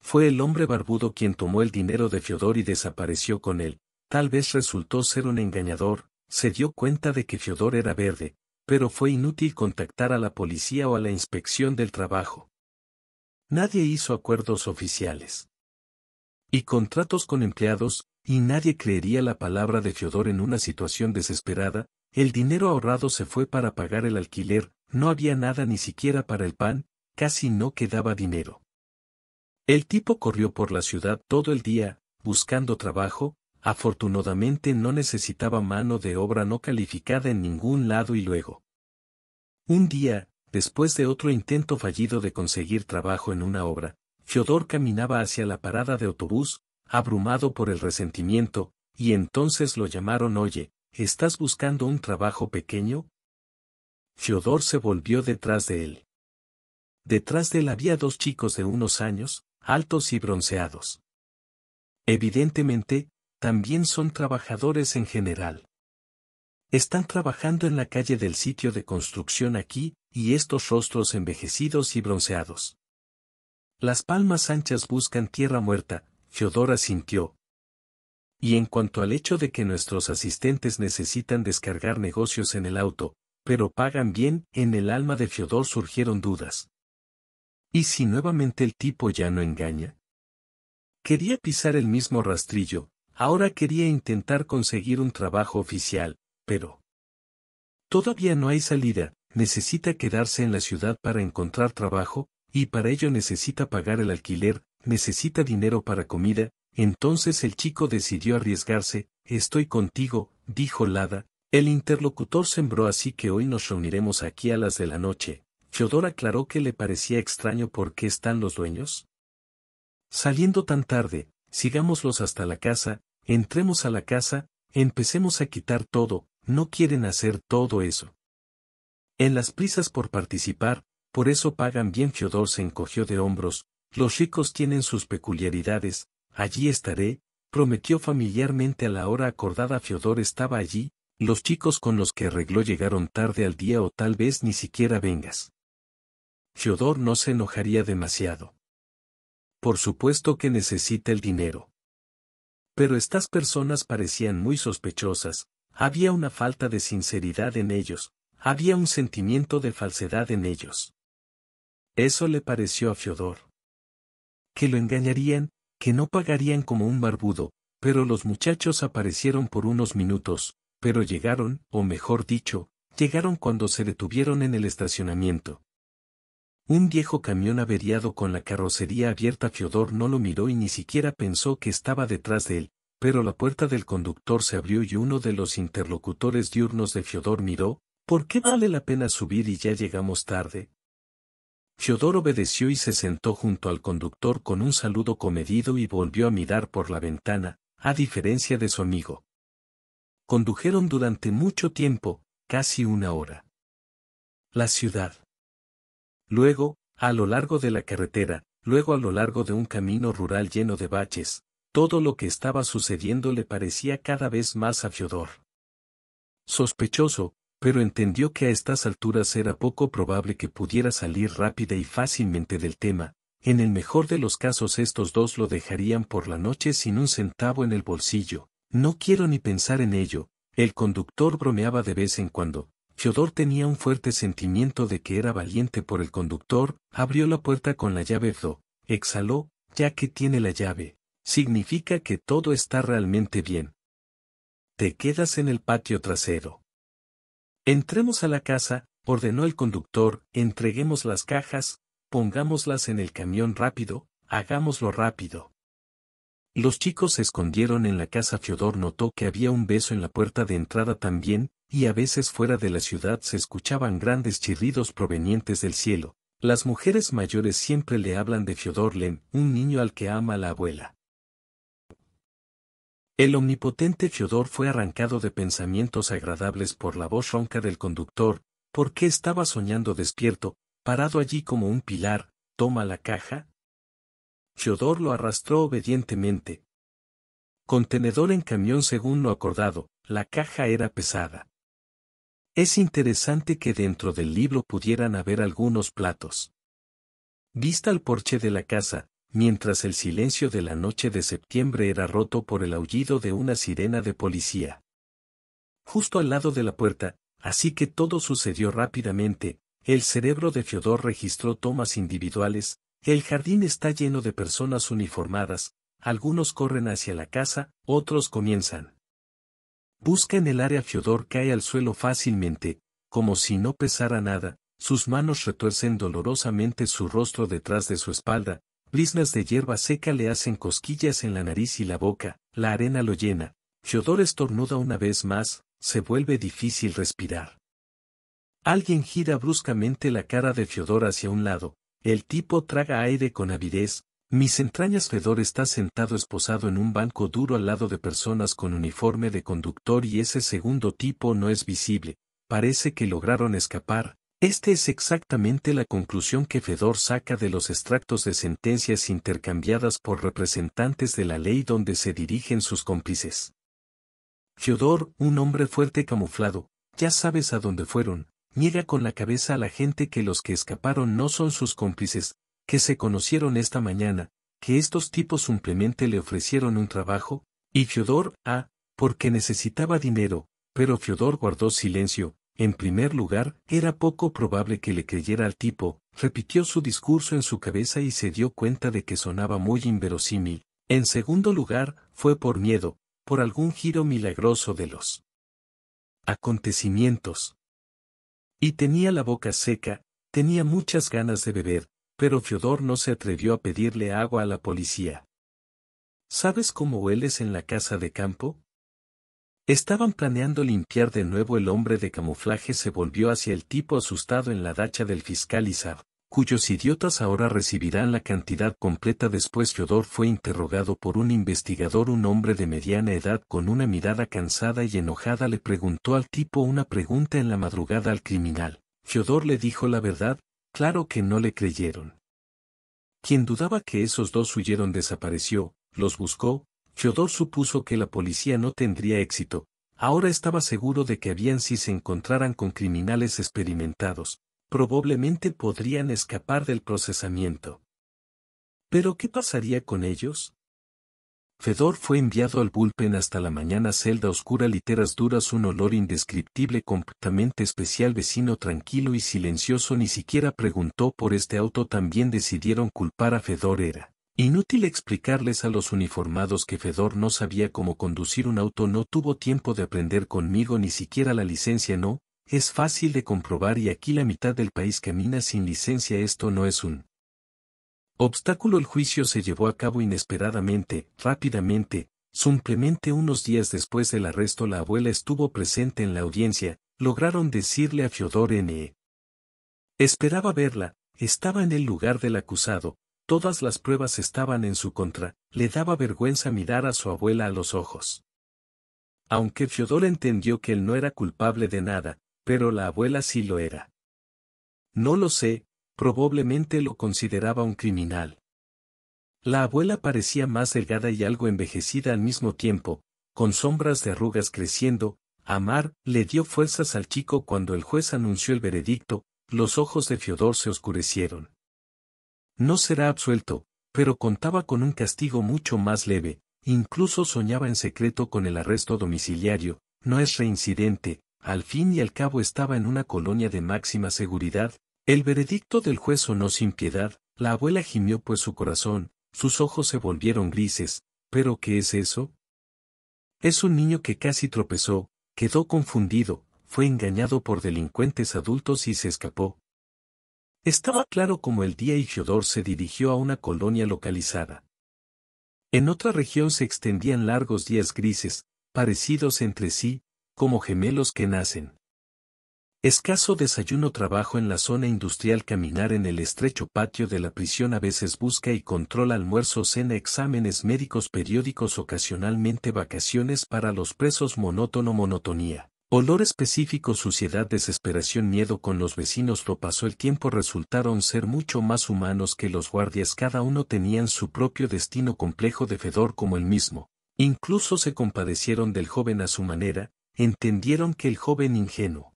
Fue el hombre barbudo quien tomó el dinero de Fiodor y desapareció con él. Tal vez resultó ser un engañador, se dio cuenta de que Fiodor era verde, pero fue inútil contactar a la policía o a la inspección del trabajo. Nadie hizo acuerdos oficiales. Y contratos con empleados, y nadie creería la palabra de Fiodor en una situación desesperada, el dinero ahorrado se fue para pagar el alquiler, no había nada ni siquiera para el pan, casi no quedaba dinero. El tipo corrió por la ciudad todo el día, buscando trabajo, afortunadamente no necesitaba mano de obra no calificada en ningún lado y luego. Un día, después de otro intento fallido de conseguir trabajo en una obra, Fiodor caminaba hacia la parada de autobús, abrumado por el resentimiento, y entonces lo llamaron Oye, ¿estás buscando un trabajo pequeño? Fiodor se volvió detrás de él. Detrás de él había dos chicos de unos años, altos y bronceados. Evidentemente, también son trabajadores en general. Están trabajando en la calle del sitio de construcción aquí, y estos rostros envejecidos y bronceados. Las palmas anchas buscan tierra muerta, Feodora sintió. Y en cuanto al hecho de que nuestros asistentes necesitan descargar negocios en el auto, pero pagan bien, en el alma de Fiodor surgieron dudas. ¿Y si nuevamente el tipo ya no engaña? Quería pisar el mismo rastrillo, ahora quería intentar conseguir un trabajo oficial, pero... Todavía no hay salida, necesita quedarse en la ciudad para encontrar trabajo, y para ello necesita pagar el alquiler, necesita dinero para comida, entonces el chico decidió arriesgarse, estoy contigo, dijo Lada, el interlocutor sembró así que hoy nos reuniremos aquí a las de la noche, Fiodor aclaró que le parecía extraño por qué están los dueños. Saliendo tan tarde, sigámoslos hasta la casa, entremos a la casa, empecemos a quitar todo, no quieren hacer todo eso. En las prisas por participar, por eso pagan bien Fiodor se encogió de hombros, los chicos tienen sus peculiaridades, allí estaré, prometió familiarmente a la hora acordada Fiodor estaba allí, los chicos con los que arregló llegaron tarde al día o tal vez ni siquiera vengas. Fiodor no se enojaría demasiado. Por supuesto que necesita el dinero. Pero estas personas parecían muy sospechosas, había una falta de sinceridad en ellos, había un sentimiento de falsedad en ellos. Eso le pareció a Fiodor. Que lo engañarían, que no pagarían como un barbudo, pero los muchachos aparecieron por unos minutos, pero llegaron, o mejor dicho, llegaron cuando se detuvieron en el estacionamiento. Un viejo camión averiado con la carrocería abierta Fiodor no lo miró y ni siquiera pensó que estaba detrás de él, pero la puerta del conductor se abrió y uno de los interlocutores diurnos de Fiodor miró, ¿por qué vale la pena subir y ya llegamos tarde? Fiodor obedeció y se sentó junto al conductor con un saludo comedido y volvió a mirar por la ventana, a diferencia de su amigo. Condujeron durante mucho tiempo, casi una hora. La ciudad luego, a lo largo de la carretera, luego a lo largo de un camino rural lleno de baches, todo lo que estaba sucediendo le parecía cada vez más a Sospechoso, pero entendió que a estas alturas era poco probable que pudiera salir rápida y fácilmente del tema, en el mejor de los casos estos dos lo dejarían por la noche sin un centavo en el bolsillo, no quiero ni pensar en ello, el conductor bromeaba de vez en cuando, Fiodor tenía un fuerte sentimiento de que era valiente por el conductor, abrió la puerta con la llave do, exhaló, ya que tiene la llave, significa que todo está realmente bien. Te quedas en el patio trasero. Entremos a la casa, ordenó el conductor, entreguemos las cajas, pongámoslas en el camión rápido, hagámoslo rápido. Los chicos se escondieron en la casa. Fiodor notó que había un beso en la puerta de entrada también, y a veces fuera de la ciudad se escuchaban grandes chirridos provenientes del cielo. Las mujeres mayores siempre le hablan de Fyodor Len, un niño al que ama la abuela. El omnipotente Fyodor fue arrancado de pensamientos agradables por la voz ronca del conductor, porque estaba soñando despierto, parado allí como un pilar, toma la caja. Fyodor lo arrastró obedientemente. Contenedor en camión según lo acordado, la caja era pesada. Es interesante que dentro del libro pudieran haber algunos platos. Vista al porche de la casa, mientras el silencio de la noche de septiembre era roto por el aullido de una sirena de policía. Justo al lado de la puerta, así que todo sucedió rápidamente, el cerebro de Fiodor registró tomas individuales, el jardín está lleno de personas uniformadas, algunos corren hacia la casa, otros comienzan Busca en el área Fiodor cae al suelo fácilmente, como si no pesara nada, sus manos retuercen dolorosamente su rostro detrás de su espalda, brisnas de hierba seca le hacen cosquillas en la nariz y la boca, la arena lo llena, Fiodor estornuda una vez más, se vuelve difícil respirar. Alguien gira bruscamente la cara de Fiodor hacia un lado, el tipo traga aire con avidez, mis entrañas Fedor está sentado esposado en un banco duro al lado de personas con uniforme de conductor y ese segundo tipo no es visible, parece que lograron escapar. Esta es exactamente la conclusión que Fedor saca de los extractos de sentencias intercambiadas por representantes de la ley donde se dirigen sus cómplices. «Fedor, un hombre fuerte camuflado, ya sabes a dónde fueron, niega con la cabeza a la gente que los que escaparon no son sus cómplices, que se conocieron esta mañana, que estos tipos simplemente le ofrecieron un trabajo, y Fiodor, ah, porque necesitaba dinero, pero Fiodor guardó silencio, en primer lugar, era poco probable que le creyera al tipo, repitió su discurso en su cabeza y se dio cuenta de que sonaba muy inverosímil, en segundo lugar, fue por miedo, por algún giro milagroso de los acontecimientos. Y tenía la boca seca, tenía muchas ganas de beber, pero Fiodor no se atrevió a pedirle agua a la policía. ¿Sabes cómo hueles en la casa de campo? Estaban planeando limpiar de nuevo el hombre de camuflaje se volvió hacia el tipo asustado en la dacha del fiscal Izar, cuyos idiotas ahora recibirán la cantidad completa después Fiodor fue interrogado por un investigador un hombre de mediana edad con una mirada cansada y enojada le preguntó al tipo una pregunta en la madrugada al criminal. Fiodor le dijo la verdad, Claro que no le creyeron. Quien dudaba que esos dos huyeron desapareció, los buscó, Fyodor supuso que la policía no tendría éxito, ahora estaba seguro de que habían si se encontraran con criminales experimentados, probablemente podrían escapar del procesamiento. Pero ¿qué pasaría con ellos? Fedor fue enviado al bullpen hasta la mañana celda oscura literas duras un olor indescriptible completamente especial vecino tranquilo y silencioso ni siquiera preguntó por este auto también decidieron culpar a Fedor era. Inútil explicarles a los uniformados que Fedor no sabía cómo conducir un auto no tuvo tiempo de aprender conmigo ni siquiera la licencia no, es fácil de comprobar y aquí la mitad del país camina sin licencia esto no es un Obstáculo El juicio se llevó a cabo inesperadamente, rápidamente, simplemente unos días después del arresto la abuela estuvo presente en la audiencia, lograron decirle a Fiodor N. Esperaba verla, estaba en el lugar del acusado, todas las pruebas estaban en su contra, le daba vergüenza mirar a su abuela a los ojos. Aunque Fiodor entendió que él no era culpable de nada, pero la abuela sí lo era. No lo sé, Probablemente lo consideraba un criminal. La abuela parecía más delgada y algo envejecida al mismo tiempo, con sombras de arrugas creciendo, Amar le dio fuerzas al chico cuando el juez anunció el veredicto, los ojos de Fiodor se oscurecieron. No será absuelto, pero contaba con un castigo mucho más leve, incluso soñaba en secreto con el arresto domiciliario, no es reincidente, al fin y al cabo estaba en una colonia de máxima seguridad, el veredicto del juez sonó sin piedad, la abuela gimió pues su corazón, sus ojos se volvieron grises, pero ¿qué es eso? Es un niño que casi tropezó, quedó confundido, fue engañado por delincuentes adultos y se escapó. Estaba claro como el día y Giodor se dirigió a una colonia localizada. En otra región se extendían largos días grises, parecidos entre sí, como gemelos que nacen. Escaso desayuno trabajo en la zona industrial caminar en el estrecho patio de la prisión a veces busca y controla almuerzo cena exámenes médicos periódicos ocasionalmente vacaciones para los presos monótono monotonía. Olor específico suciedad desesperación miedo con los vecinos lo pasó el tiempo resultaron ser mucho más humanos que los guardias cada uno tenían su propio destino complejo de fedor como el mismo. Incluso se compadecieron del joven a su manera, entendieron que el joven ingenuo,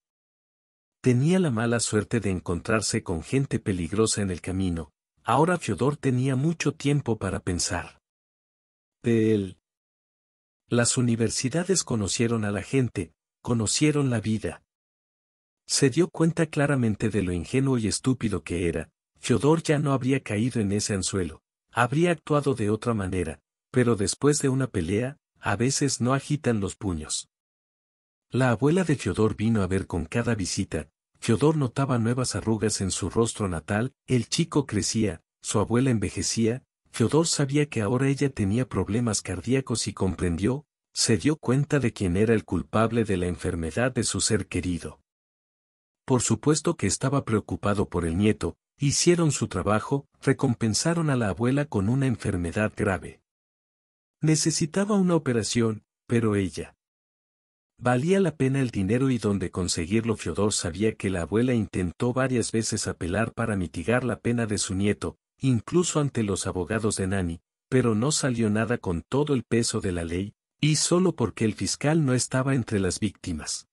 Tenía la mala suerte de encontrarse con gente peligrosa en el camino, ahora Fiodor tenía mucho tiempo para pensar. De él. Las universidades conocieron a la gente, conocieron la vida. Se dio cuenta claramente de lo ingenuo y estúpido que era, Fiodor ya no habría caído en ese anzuelo, habría actuado de otra manera, pero después de una pelea, a veces no agitan los puños. La abuela de Fiodor vino a ver con cada visita, Fiodor notaba nuevas arrugas en su rostro natal, el chico crecía, su abuela envejecía, Fiodor sabía que ahora ella tenía problemas cardíacos y comprendió, se dio cuenta de quién era el culpable de la enfermedad de su ser querido. Por supuesto que estaba preocupado por el nieto, hicieron su trabajo, recompensaron a la abuela con una enfermedad grave. Necesitaba una operación, pero ella Valía la pena el dinero y donde conseguirlo Fiodor sabía que la abuela intentó varias veces apelar para mitigar la pena de su nieto, incluso ante los abogados de Nani, pero no salió nada con todo el peso de la ley, y solo porque el fiscal no estaba entre las víctimas.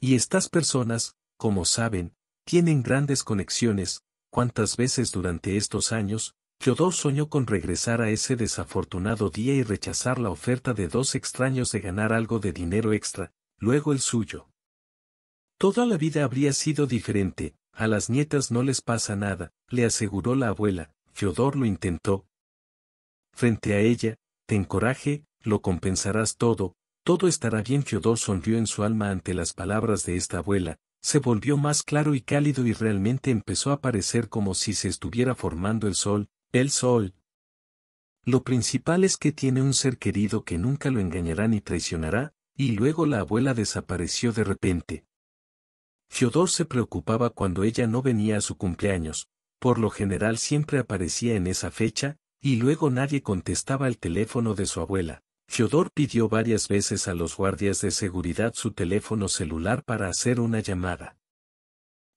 Y estas personas, como saben, tienen grandes conexiones, cuántas veces durante estos años, Fiodor soñó con regresar a ese desafortunado día y rechazar la oferta de dos extraños de ganar algo de dinero extra, luego el suyo. Toda la vida habría sido diferente, a las nietas no les pasa nada, le aseguró la abuela, Fiodor lo intentó. Frente a ella, te encoraje, lo compensarás todo, todo estará bien. Fiodor sonrió en su alma ante las palabras de esta abuela, se volvió más claro y cálido y realmente empezó a parecer como si se estuviera formando el sol, el sol. Lo principal es que tiene un ser querido que nunca lo engañará ni traicionará, y luego la abuela desapareció de repente. Fiodor se preocupaba cuando ella no venía a su cumpleaños, por lo general siempre aparecía en esa fecha, y luego nadie contestaba el teléfono de su abuela. Fiodor pidió varias veces a los guardias de seguridad su teléfono celular para hacer una llamada.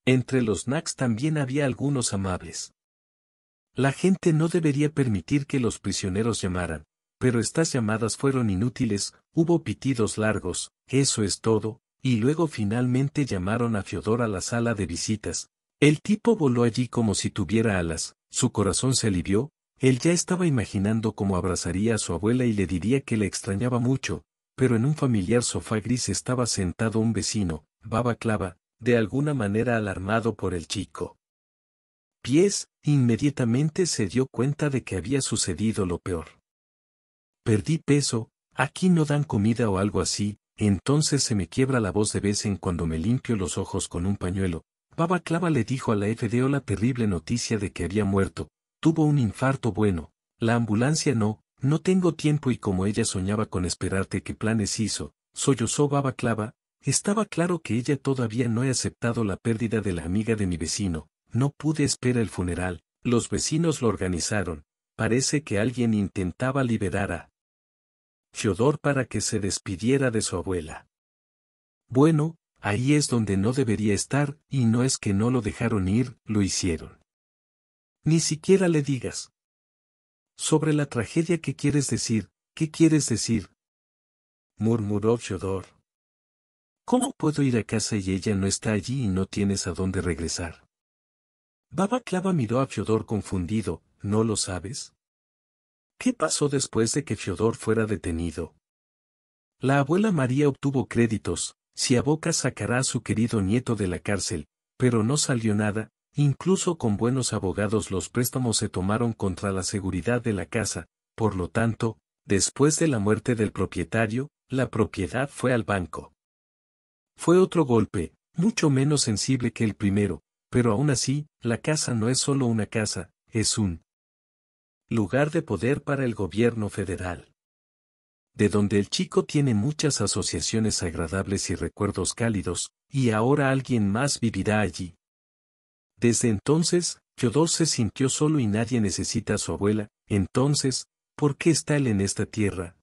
Entre los Nax también había algunos amables. La gente no debería permitir que los prisioneros llamaran, pero estas llamadas fueron inútiles, hubo pitidos largos, eso es todo, y luego finalmente llamaron a Fiodor a la sala de visitas. El tipo voló allí como si tuviera alas, su corazón se alivió, él ya estaba imaginando cómo abrazaría a su abuela y le diría que le extrañaba mucho, pero en un familiar sofá gris estaba sentado un vecino, Baba Clava, de alguna manera alarmado por el chico pies, inmediatamente se dio cuenta de que había sucedido lo peor. Perdí peso, aquí no dan comida o algo así, entonces se me quiebra la voz de vez en cuando me limpio los ojos con un pañuelo. Baba Clava le dijo a la FDO la terrible noticia de que había muerto, tuvo un infarto bueno, la ambulancia no, no tengo tiempo y como ella soñaba con esperarte qué planes hizo, sollozó Baba Clava, estaba claro que ella todavía no he aceptado la pérdida de la amiga de mi vecino, no pude esperar el funeral, los vecinos lo organizaron, parece que alguien intentaba liberar a Fiodor para que se despidiera de su abuela. Bueno, ahí es donde no debería estar, y no es que no lo dejaron ir, lo hicieron. Ni siquiera le digas. Sobre la tragedia que quieres decir, ¿qué quieres decir? murmuró Fiodor. ¿Cómo puedo ir a casa y ella no está allí y no tienes a dónde regresar? Baba miró a Fiodor confundido, ¿no lo sabes? ¿Qué pasó después de que Fiodor fuera detenido? La abuela María obtuvo créditos, si a boca sacará a su querido nieto de la cárcel, pero no salió nada, incluso con buenos abogados los préstamos se tomaron contra la seguridad de la casa, por lo tanto, después de la muerte del propietario, la propiedad fue al banco. Fue otro golpe, mucho menos sensible que el primero, pero aún así, la casa no es solo una casa, es un lugar de poder para el gobierno federal. De donde el chico tiene muchas asociaciones agradables y recuerdos cálidos, y ahora alguien más vivirá allí. Desde entonces, Yodó se sintió solo y nadie necesita a su abuela, entonces, ¿por qué está él en esta tierra?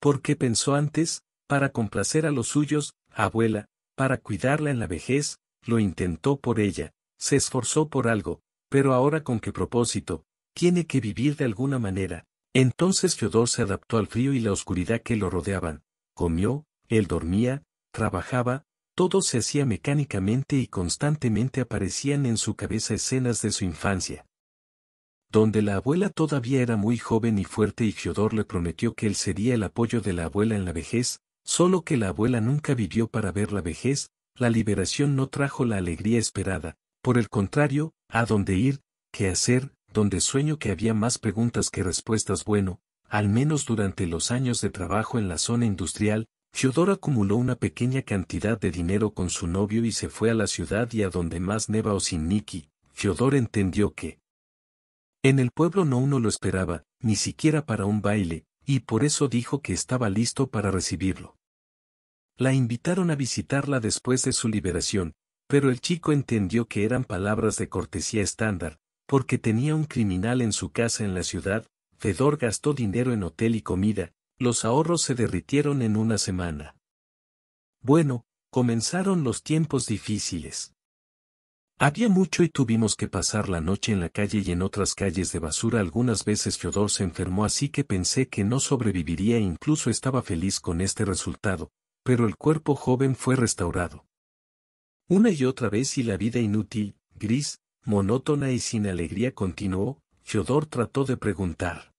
¿Por qué pensó antes, para complacer a los suyos, abuela, para cuidarla en la vejez, lo intentó por ella, se esforzó por algo, pero ahora con qué propósito, tiene que vivir de alguna manera. Entonces Fiodor se adaptó al frío y la oscuridad que lo rodeaban. Comió, él dormía, trabajaba, todo se hacía mecánicamente y constantemente aparecían en su cabeza escenas de su infancia. Donde la abuela todavía era muy joven y fuerte y Fiodor le prometió que él sería el apoyo de la abuela en la vejez, solo que la abuela nunca vivió para ver la vejez, la liberación no trajo la alegría esperada, por el contrario, a dónde ir, qué hacer, donde sueño que había más preguntas que respuestas bueno, al menos durante los años de trabajo en la zona industrial, Fiodor acumuló una pequeña cantidad de dinero con su novio y se fue a la ciudad y a donde más neva o sin Nicky. Fiodor entendió que en el pueblo no uno lo esperaba, ni siquiera para un baile, y por eso dijo que estaba listo para recibirlo. La invitaron a visitarla después de su liberación, pero el chico entendió que eran palabras de cortesía estándar, porque tenía un criminal en su casa en la ciudad, Fedor gastó dinero en hotel y comida, los ahorros se derritieron en una semana. Bueno, comenzaron los tiempos difíciles. Había mucho y tuvimos que pasar la noche en la calle y en otras calles de basura. Algunas veces Fedor se enfermó así que pensé que no sobreviviría e incluso estaba feliz con este resultado, pero el cuerpo joven fue restaurado. Una y otra vez y la vida inútil, gris, monótona y sin alegría continuó, Fiodor trató de preguntar.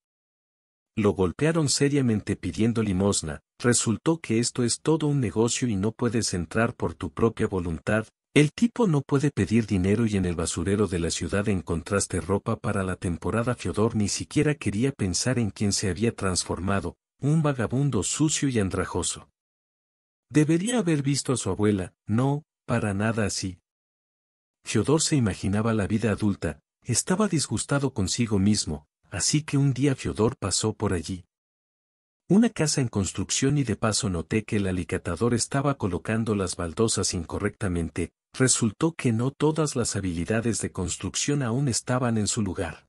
Lo golpearon seriamente pidiendo limosna, resultó que esto es todo un negocio y no puedes entrar por tu propia voluntad, el tipo no puede pedir dinero y en el basurero de la ciudad encontraste ropa para la temporada. Fiodor ni siquiera quería pensar en quién se había transformado, un vagabundo sucio y andrajoso. Debería haber visto a su abuela, no, para nada así. Fiodor se imaginaba la vida adulta, estaba disgustado consigo mismo, así que un día Fiodor pasó por allí. Una casa en construcción y de paso noté que el alicatador estaba colocando las baldosas incorrectamente, resultó que no todas las habilidades de construcción aún estaban en su lugar.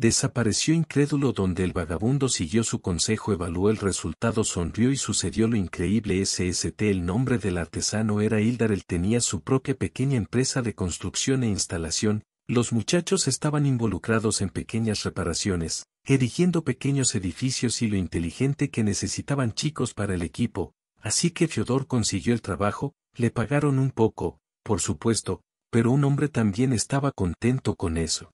Desapareció incrédulo donde el vagabundo siguió su consejo, evaluó el resultado, sonrió y sucedió lo increíble SST. El nombre del artesano era Hildar, él tenía su propia pequeña empresa de construcción e instalación, los muchachos estaban involucrados en pequeñas reparaciones, erigiendo pequeños edificios y lo inteligente que necesitaban chicos para el equipo, así que Fiodor consiguió el trabajo, le pagaron un poco, por supuesto, pero un hombre también estaba contento con eso.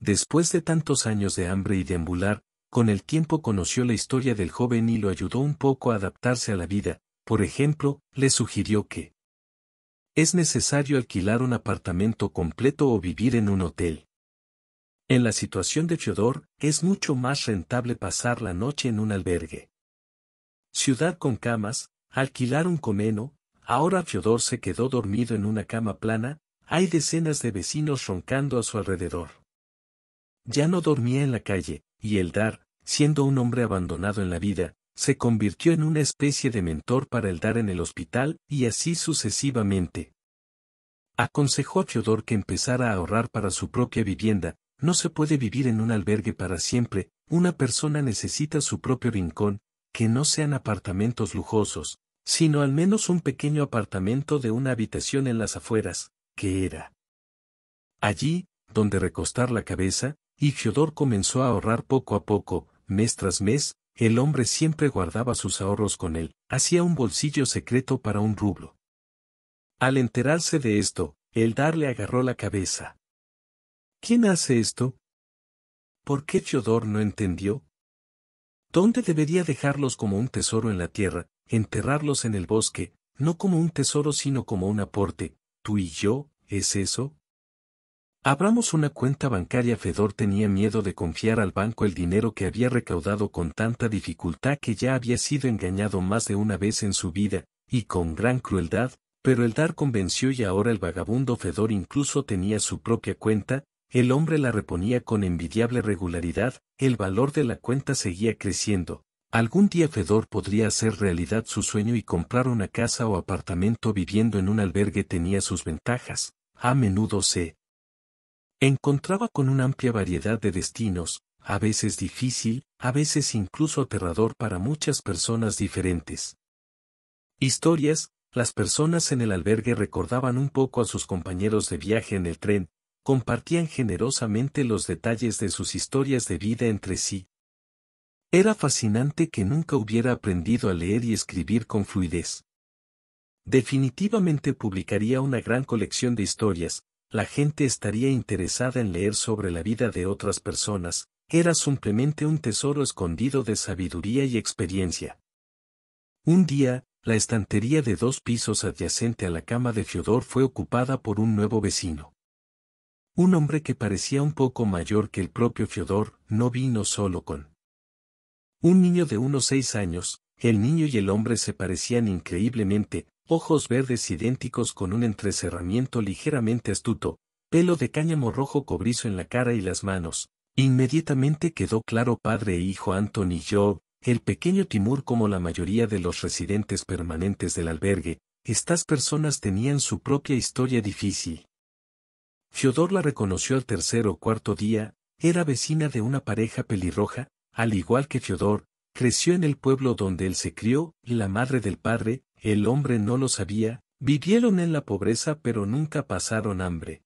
Después de tantos años de hambre y deambular, con el tiempo conoció la historia del joven y lo ayudó un poco a adaptarse a la vida, por ejemplo, le sugirió que es necesario alquilar un apartamento completo o vivir en un hotel. En la situación de Fiodor, es mucho más rentable pasar la noche en un albergue. Ciudad con camas, alquilar un comeno, ahora Fiodor se quedó dormido en una cama plana, hay decenas de vecinos roncando a su alrededor. Ya no dormía en la calle, y el dar, siendo un hombre abandonado en la vida, se convirtió en una especie de mentor para el dar en el hospital y así sucesivamente. Aconsejó a Fiodor que empezara a ahorrar para su propia vivienda, no se puede vivir en un albergue para siempre, una persona necesita su propio rincón, que no sean apartamentos lujosos, sino al menos un pequeño apartamento de una habitación en las afueras, que era. Allí, donde recostar la cabeza, y Fiodor comenzó a ahorrar poco a poco, mes tras mes, el hombre siempre guardaba sus ahorros con él, hacía un bolsillo secreto para un rublo. Al enterarse de esto, el dar le agarró la cabeza. ¿Quién hace esto? ¿Por qué Fiodor no entendió? ¿Dónde debería dejarlos como un tesoro en la tierra, enterrarlos en el bosque, no como un tesoro sino como un aporte, tú y yo, ¿es eso? Abramos una cuenta bancaria. Fedor tenía miedo de confiar al banco el dinero que había recaudado con tanta dificultad que ya había sido engañado más de una vez en su vida, y con gran crueldad, pero el dar convenció y ahora el vagabundo Fedor incluso tenía su propia cuenta, el hombre la reponía con envidiable regularidad, el valor de la cuenta seguía creciendo. Algún día Fedor podría hacer realidad su sueño y comprar una casa o apartamento viviendo en un albergue tenía sus ventajas. A menudo se encontraba con una amplia variedad de destinos, a veces difícil, a veces incluso aterrador para muchas personas diferentes. Historias, las personas en el albergue recordaban un poco a sus compañeros de viaje en el tren, compartían generosamente los detalles de sus historias de vida entre sí. Era fascinante que nunca hubiera aprendido a leer y escribir con fluidez. Definitivamente publicaría una gran colección de historias, la gente estaría interesada en leer sobre la vida de otras personas, era simplemente un tesoro escondido de sabiduría y experiencia. Un día, la estantería de dos pisos adyacente a la cama de Fiodor fue ocupada por un nuevo vecino. Un hombre que parecía un poco mayor que el propio Fiodor, no vino solo con un niño de unos seis años, el niño y el hombre se parecían increíblemente, ojos verdes idénticos con un entrecerramiento ligeramente astuto, pelo de cáñamo rojo cobrizo en la cara y las manos. Inmediatamente quedó claro padre e hijo Anthony yo, el pequeño Timur como la mayoría de los residentes permanentes del albergue, estas personas tenían su propia historia difícil. Fiodor la reconoció al tercer o cuarto día, era vecina de una pareja pelirroja, al igual que Fiodor, creció en el pueblo donde él se crió, la madre del padre, el hombre no lo sabía, vivieron en la pobreza pero nunca pasaron hambre.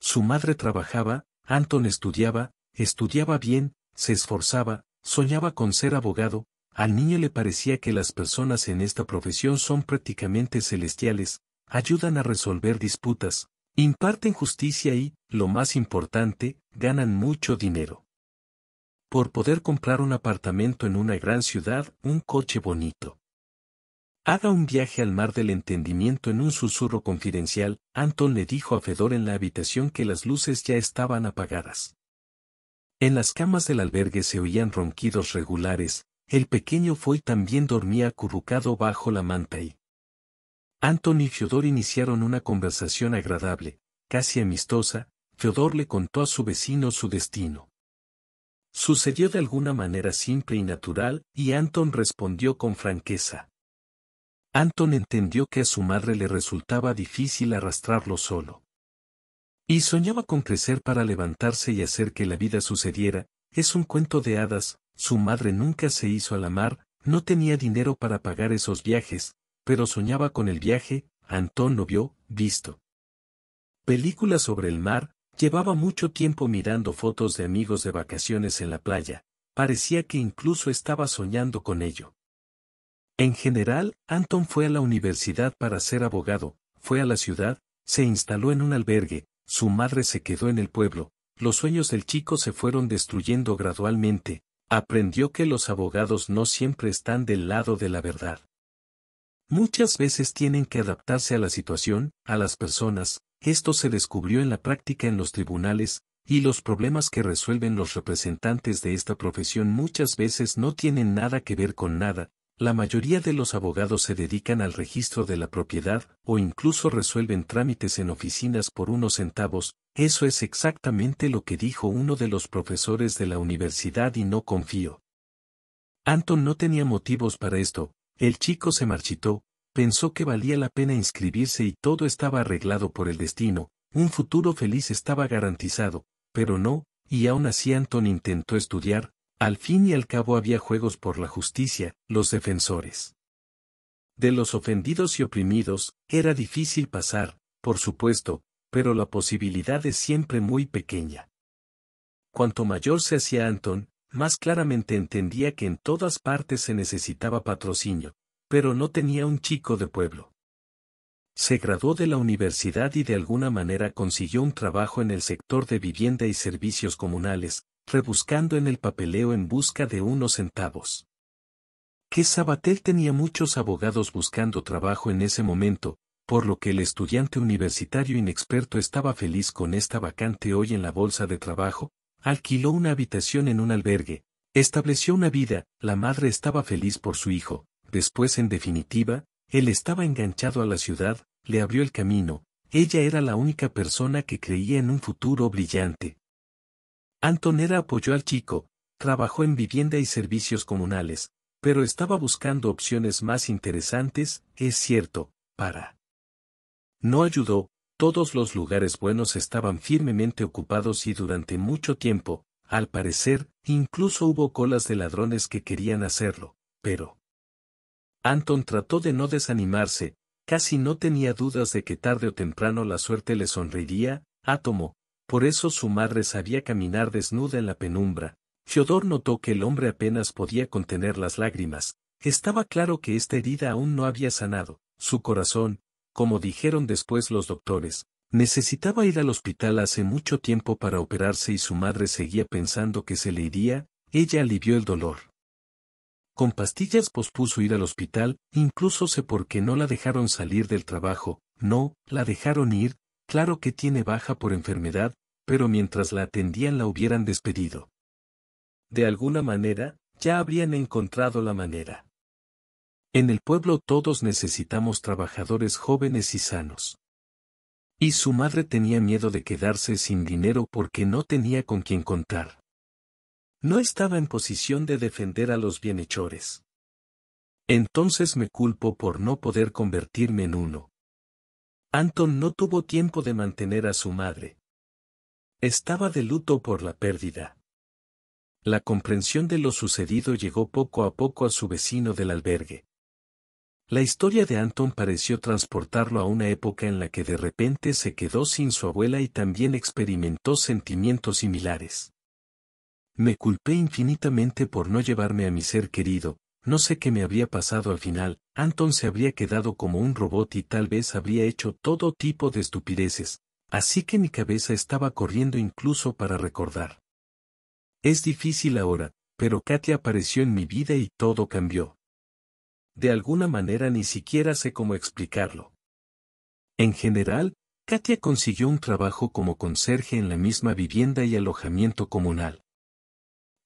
Su madre trabajaba, Anton estudiaba, estudiaba bien, se esforzaba, soñaba con ser abogado, al niño le parecía que las personas en esta profesión son prácticamente celestiales, ayudan a resolver disputas, imparten justicia y, lo más importante, ganan mucho dinero. Por poder comprar un apartamento en una gran ciudad, un coche bonito. Haga un viaje al mar del entendimiento en un susurro confidencial, Anton le dijo a Fedor en la habitación que las luces ya estaban apagadas. En las camas del albergue se oían ronquidos regulares, el pequeño Foy también dormía acurrucado bajo la manta y Anton y Feodor iniciaron una conversación agradable, casi amistosa, Feodor le contó a su vecino su destino. Sucedió de alguna manera simple y natural, y Anton respondió con franqueza. Anton entendió que a su madre le resultaba difícil arrastrarlo solo. Y soñaba con crecer para levantarse y hacer que la vida sucediera, es un cuento de hadas, su madre nunca se hizo a la mar, no tenía dinero para pagar esos viajes, pero soñaba con el viaje, Antón lo vio, visto. Película sobre el mar, llevaba mucho tiempo mirando fotos de amigos de vacaciones en la playa, parecía que incluso estaba soñando con ello. En general, Anton fue a la universidad para ser abogado, fue a la ciudad, se instaló en un albergue, su madre se quedó en el pueblo, los sueños del chico se fueron destruyendo gradualmente, aprendió que los abogados no siempre están del lado de la verdad. Muchas veces tienen que adaptarse a la situación, a las personas, esto se descubrió en la práctica en los tribunales, y los problemas que resuelven los representantes de esta profesión muchas veces no tienen nada que ver con nada, la mayoría de los abogados se dedican al registro de la propiedad o incluso resuelven trámites en oficinas por unos centavos, eso es exactamente lo que dijo uno de los profesores de la universidad y no confío. Anton no tenía motivos para esto, el chico se marchitó, pensó que valía la pena inscribirse y todo estaba arreglado por el destino, un futuro feliz estaba garantizado, pero no, y aún así Anton intentó estudiar, al fin y al cabo había juegos por la justicia, los defensores. De los ofendidos y oprimidos, era difícil pasar, por supuesto, pero la posibilidad es siempre muy pequeña. Cuanto mayor se hacía Anton, más claramente entendía que en todas partes se necesitaba patrocinio, pero no tenía un chico de pueblo. Se graduó de la universidad y de alguna manera consiguió un trabajo en el sector de vivienda y servicios comunales, rebuscando en el papeleo en busca de unos centavos. Que Sabatel tenía muchos abogados buscando trabajo en ese momento, por lo que el estudiante universitario inexperto estaba feliz con esta vacante hoy en la bolsa de trabajo, alquiló una habitación en un albergue, estableció una vida, la madre estaba feliz por su hijo, después en definitiva, él estaba enganchado a la ciudad, le abrió el camino, ella era la única persona que creía en un futuro brillante, era apoyó al chico, trabajó en vivienda y servicios comunales, pero estaba buscando opciones más interesantes, es cierto, para. No ayudó, todos los lugares buenos estaban firmemente ocupados y durante mucho tiempo, al parecer, incluso hubo colas de ladrones que querían hacerlo, pero. Anton trató de no desanimarse, casi no tenía dudas de que tarde o temprano la suerte le sonreiría, átomo, por eso su madre sabía caminar desnuda en la penumbra. Fiodor notó que el hombre apenas podía contener las lágrimas. Estaba claro que esta herida aún no había sanado. Su corazón, como dijeron después los doctores, necesitaba ir al hospital hace mucho tiempo para operarse y su madre seguía pensando que se le iría, ella alivió el dolor. Con pastillas pospuso ir al hospital, incluso sé por qué no la dejaron salir del trabajo, no, la dejaron ir, Claro que tiene baja por enfermedad, pero mientras la atendían la hubieran despedido. De alguna manera, ya habrían encontrado la manera. En el pueblo todos necesitamos trabajadores jóvenes y sanos. Y su madre tenía miedo de quedarse sin dinero porque no tenía con quien contar. No estaba en posición de defender a los bienhechores. Entonces me culpo por no poder convertirme en uno. Anton no tuvo tiempo de mantener a su madre. Estaba de luto por la pérdida. La comprensión de lo sucedido llegó poco a poco a su vecino del albergue. La historia de Anton pareció transportarlo a una época en la que de repente se quedó sin su abuela y también experimentó sentimientos similares. Me culpé infinitamente por no llevarme a mi ser querido, no sé qué me habría pasado al final, Anton se habría quedado como un robot y tal vez habría hecho todo tipo de estupideces, así que mi cabeza estaba corriendo incluso para recordar. Es difícil ahora, pero Katia apareció en mi vida y todo cambió. De alguna manera ni siquiera sé cómo explicarlo. En general, Katia consiguió un trabajo como conserje en la misma vivienda y alojamiento comunal.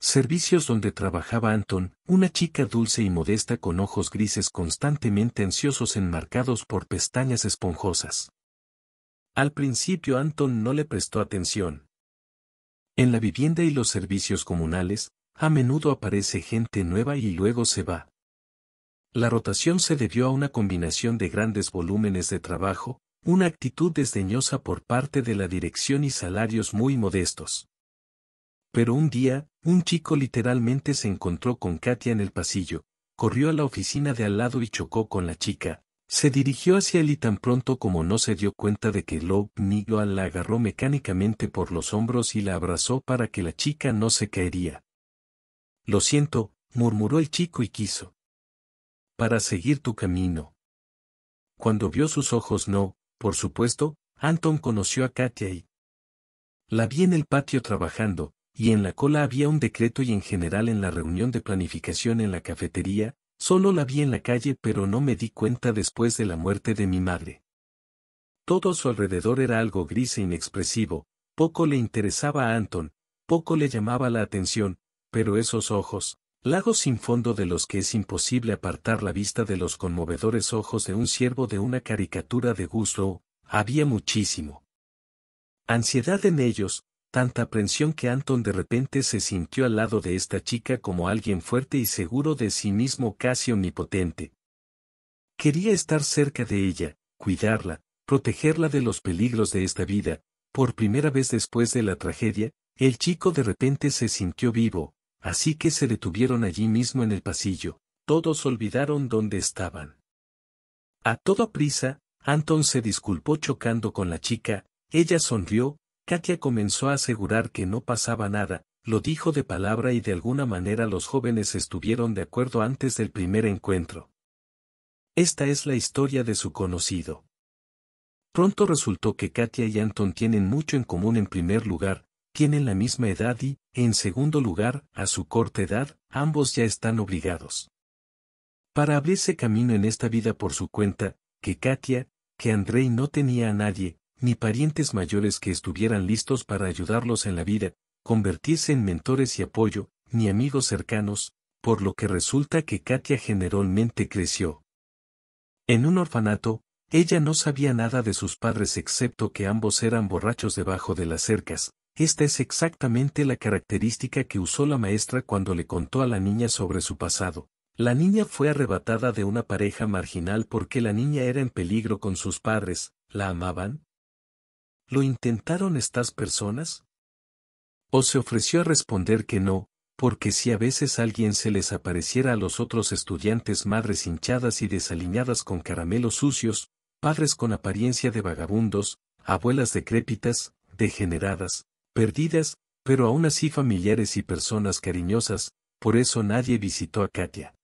Servicios donde trabajaba Anton, una chica dulce y modesta con ojos grises constantemente ansiosos enmarcados por pestañas esponjosas. Al principio Anton no le prestó atención. En la vivienda y los servicios comunales, a menudo aparece gente nueva y luego se va. La rotación se debió a una combinación de grandes volúmenes de trabajo, una actitud desdeñosa por parte de la dirección y salarios muy modestos. Pero un día, un chico literalmente se encontró con Katia en el pasillo, corrió a la oficina de al lado y chocó con la chica, se dirigió hacia él y tan pronto como no se dio cuenta de que Lob Ni la agarró mecánicamente por los hombros y la abrazó para que la chica no se caería. Lo siento, murmuró el chico y quiso. Para seguir tu camino. Cuando vio sus ojos no, por supuesto, Anton conoció a Katia y la vi en el patio trabajando, y en la cola había un decreto y en general en la reunión de planificación en la cafetería, solo la vi en la calle pero no me di cuenta después de la muerte de mi madre. Todo a su alrededor era algo gris e inexpresivo, poco le interesaba a Anton, poco le llamaba la atención, pero esos ojos, lagos sin fondo de los que es imposible apartar la vista de los conmovedores ojos de un siervo de una caricatura de gusto, había muchísimo. Ansiedad en ellos, tanta aprensión que Anton de repente se sintió al lado de esta chica como alguien fuerte y seguro de sí mismo casi omnipotente. Quería estar cerca de ella, cuidarla, protegerla de los peligros de esta vida, por primera vez después de la tragedia, el chico de repente se sintió vivo, así que se detuvieron allí mismo en el pasillo, todos olvidaron dónde estaban. A toda prisa, Anton se disculpó chocando con la chica, ella sonrió, Katia comenzó a asegurar que no pasaba nada, lo dijo de palabra y de alguna manera los jóvenes estuvieron de acuerdo antes del primer encuentro. Esta es la historia de su conocido. Pronto resultó que Katia y Anton tienen mucho en común en primer lugar, tienen la misma edad y, en segundo lugar, a su corta edad, ambos ya están obligados. Para abrirse camino en esta vida por su cuenta, que Katia, que Andrei no tenía a nadie, ni parientes mayores que estuvieran listos para ayudarlos en la vida, convertirse en mentores y apoyo, ni amigos cercanos, por lo que resulta que Katia generalmente creció. En un orfanato, ella no sabía nada de sus padres excepto que ambos eran borrachos debajo de las cercas. Esta es exactamente la característica que usó la maestra cuando le contó a la niña sobre su pasado. La niña fue arrebatada de una pareja marginal porque la niña era en peligro con sus padres, la amaban, ¿Lo intentaron estas personas? O se ofreció a responder que no, porque si a veces alguien se les apareciera a los otros estudiantes madres hinchadas y desaliñadas con caramelos sucios, padres con apariencia de vagabundos, abuelas decrépitas, degeneradas, perdidas, pero aún así familiares y personas cariñosas, por eso nadie visitó a Katia.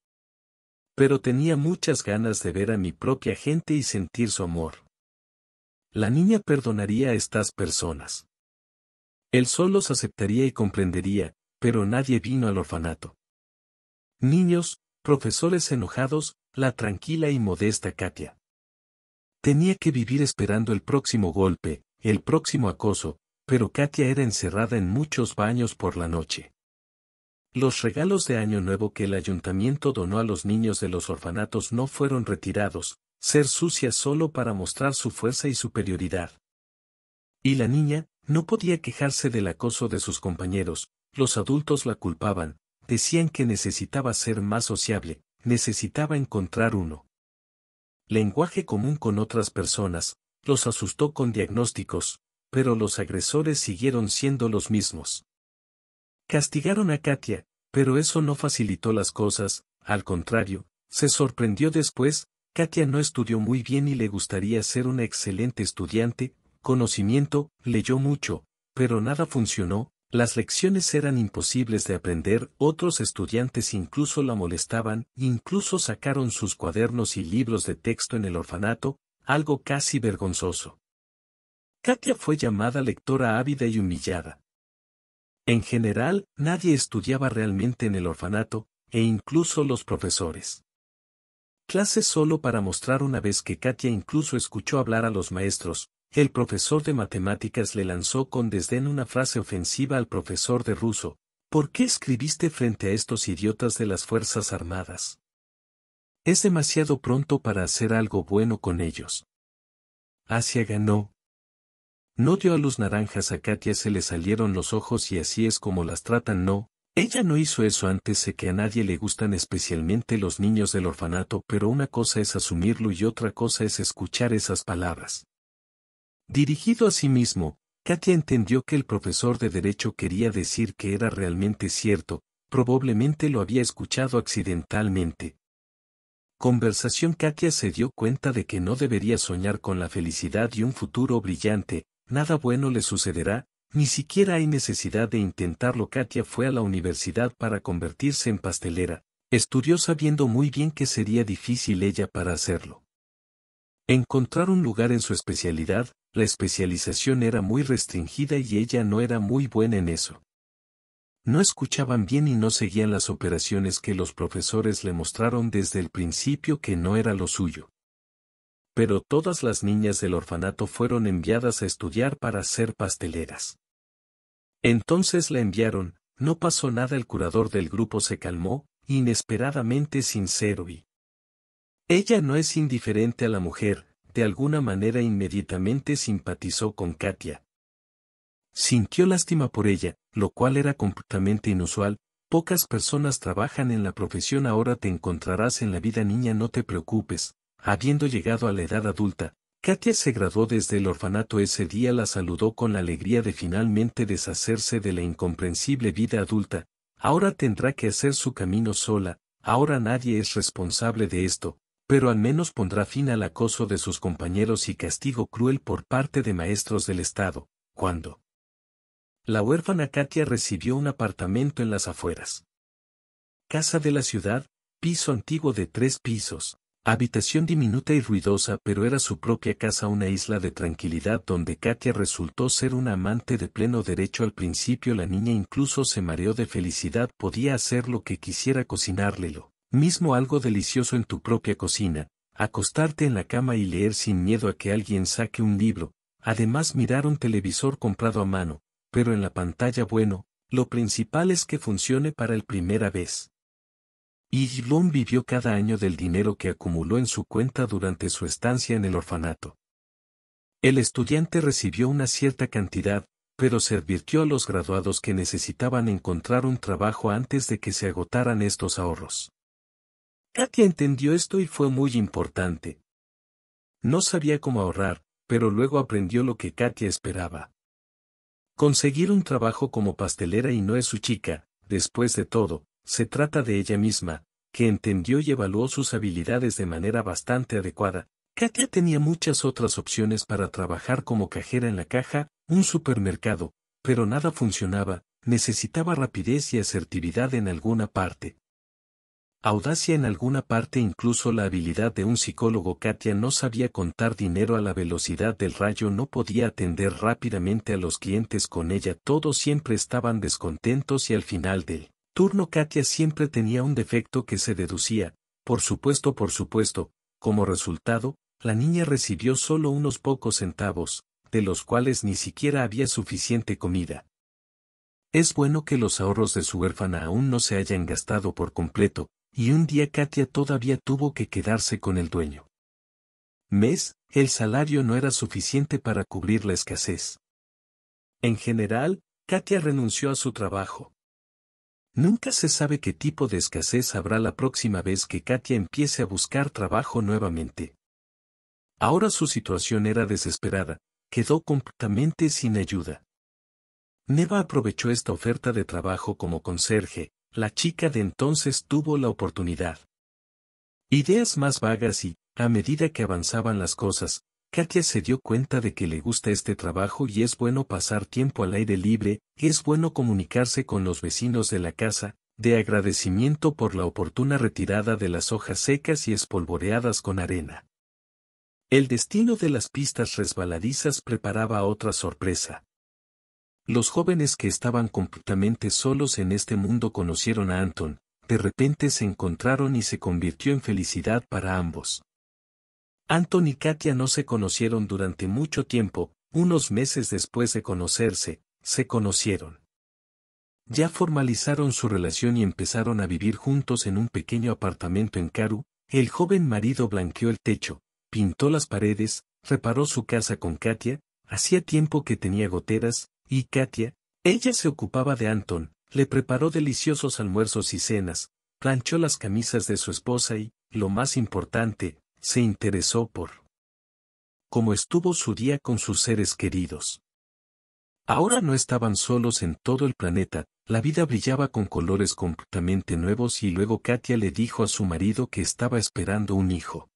Pero tenía muchas ganas de ver a mi propia gente y sentir su amor la niña perdonaría a estas personas. Él solo los aceptaría y comprendería, pero nadie vino al orfanato. Niños, profesores enojados, la tranquila y modesta Katia. Tenía que vivir esperando el próximo golpe, el próximo acoso, pero Katia era encerrada en muchos baños por la noche. Los regalos de Año Nuevo que el ayuntamiento donó a los niños de los orfanatos no fueron retirados, ser sucia solo para mostrar su fuerza y superioridad. Y la niña, no podía quejarse del acoso de sus compañeros, los adultos la culpaban, decían que necesitaba ser más sociable, necesitaba encontrar uno. Lenguaje común con otras personas, los asustó con diagnósticos, pero los agresores siguieron siendo los mismos. Castigaron a Katia, pero eso no facilitó las cosas, al contrario, se sorprendió después, Katia no estudió muy bien y le gustaría ser una excelente estudiante, conocimiento, leyó mucho, pero nada funcionó, las lecciones eran imposibles de aprender, otros estudiantes incluso la molestaban, incluso sacaron sus cuadernos y libros de texto en el orfanato, algo casi vergonzoso. Katia fue llamada lectora ávida y humillada. En general, nadie estudiaba realmente en el orfanato, e incluso los profesores. Clase solo para mostrar una vez que Katia incluso escuchó hablar a los maestros, el profesor de matemáticas le lanzó con desdén una frase ofensiva al profesor de ruso, ¿por qué escribiste frente a estos idiotas de las Fuerzas Armadas? Es demasiado pronto para hacer algo bueno con ellos. Asia ganó. No dio a luz naranjas a Katia se le salieron los ojos y así es como las tratan no, ella no hizo eso antes, sé que a nadie le gustan especialmente los niños del orfanato, pero una cosa es asumirlo y otra cosa es escuchar esas palabras. Dirigido a sí mismo, Katia entendió que el profesor de Derecho quería decir que era realmente cierto, probablemente lo había escuchado accidentalmente. Conversación Katia se dio cuenta de que no debería soñar con la felicidad y un futuro brillante, nada bueno le sucederá, ni siquiera hay necesidad de intentarlo. Katia fue a la universidad para convertirse en pastelera, estudió sabiendo muy bien que sería difícil ella para hacerlo. Encontrar un lugar en su especialidad, la especialización era muy restringida y ella no era muy buena en eso. No escuchaban bien y no seguían las operaciones que los profesores le mostraron desde el principio que no era lo suyo. Pero todas las niñas del orfanato fueron enviadas a estudiar para ser pasteleras. Entonces la enviaron, no pasó nada el curador del grupo se calmó, inesperadamente sincero y... Ella no es indiferente a la mujer, de alguna manera inmediatamente simpatizó con Katia. Sintió lástima por ella, lo cual era completamente inusual, pocas personas trabajan en la profesión ahora te encontrarás en la vida niña no te preocupes, habiendo llegado a la edad adulta, Katia se graduó desde el orfanato ese día la saludó con la alegría de finalmente deshacerse de la incomprensible vida adulta, ahora tendrá que hacer su camino sola, ahora nadie es responsable de esto, pero al menos pondrá fin al acoso de sus compañeros y castigo cruel por parte de maestros del Estado, cuando la huérfana Katia recibió un apartamento en las afueras. Casa de la ciudad, piso antiguo de tres pisos, Habitación diminuta y ruidosa, pero era su propia casa una isla de tranquilidad donde Katia resultó ser una amante de pleno derecho al principio. La niña incluso se mareó de felicidad, podía hacer lo que quisiera lo mismo algo delicioso en tu propia cocina, acostarte en la cama y leer sin miedo a que alguien saque un libro, además mirar un televisor comprado a mano, pero en la pantalla bueno, lo principal es que funcione para el primera vez. Y Yilun vivió cada año del dinero que acumuló en su cuenta durante su estancia en el orfanato. El estudiante recibió una cierta cantidad, pero se advirtió a los graduados que necesitaban encontrar un trabajo antes de que se agotaran estos ahorros. Katia entendió esto y fue muy importante. No sabía cómo ahorrar, pero luego aprendió lo que Katia esperaba. Conseguir un trabajo como pastelera y no es su chica, después de todo, se trata de ella misma, que entendió y evaluó sus habilidades de manera bastante adecuada. Katia tenía muchas otras opciones para trabajar como cajera en la caja, un supermercado, pero nada funcionaba, necesitaba rapidez y asertividad en alguna parte. Audacia en alguna parte incluso la habilidad de un psicólogo Katia no sabía contar dinero a la velocidad del rayo no podía atender rápidamente a los clientes con ella todos siempre estaban descontentos y al final del turno Katia siempre tenía un defecto que se deducía, por supuesto, por supuesto, como resultado, la niña recibió solo unos pocos centavos, de los cuales ni siquiera había suficiente comida. Es bueno que los ahorros de su huérfana aún no se hayan gastado por completo, y un día Katia todavía tuvo que quedarse con el dueño. Mes, el salario no era suficiente para cubrir la escasez. En general, Katia renunció a su trabajo, Nunca se sabe qué tipo de escasez habrá la próxima vez que Katia empiece a buscar trabajo nuevamente. Ahora su situación era desesperada, quedó completamente sin ayuda. Neva aprovechó esta oferta de trabajo como conserje, la chica de entonces tuvo la oportunidad. Ideas más vagas y, a medida que avanzaban las cosas, Katia se dio cuenta de que le gusta este trabajo y es bueno pasar tiempo al aire libre, es bueno comunicarse con los vecinos de la casa, de agradecimiento por la oportuna retirada de las hojas secas y espolvoreadas con arena. El destino de las pistas resbaladizas preparaba otra sorpresa. Los jóvenes que estaban completamente solos en este mundo conocieron a Anton, de repente se encontraron y se convirtió en felicidad para ambos. Anton y Katia no se conocieron durante mucho tiempo, unos meses después de conocerse, se conocieron. Ya formalizaron su relación y empezaron a vivir juntos en un pequeño apartamento en Karu, el joven marido blanqueó el techo, pintó las paredes, reparó su casa con Katia, hacía tiempo que tenía goteras, y Katia, ella se ocupaba de Anton, le preparó deliciosos almuerzos y cenas, planchó las camisas de su esposa y, lo más importante, se interesó por cómo estuvo su día con sus seres queridos. Ahora no estaban solos en todo el planeta, la vida brillaba con colores completamente nuevos y luego Katia le dijo a su marido que estaba esperando un hijo.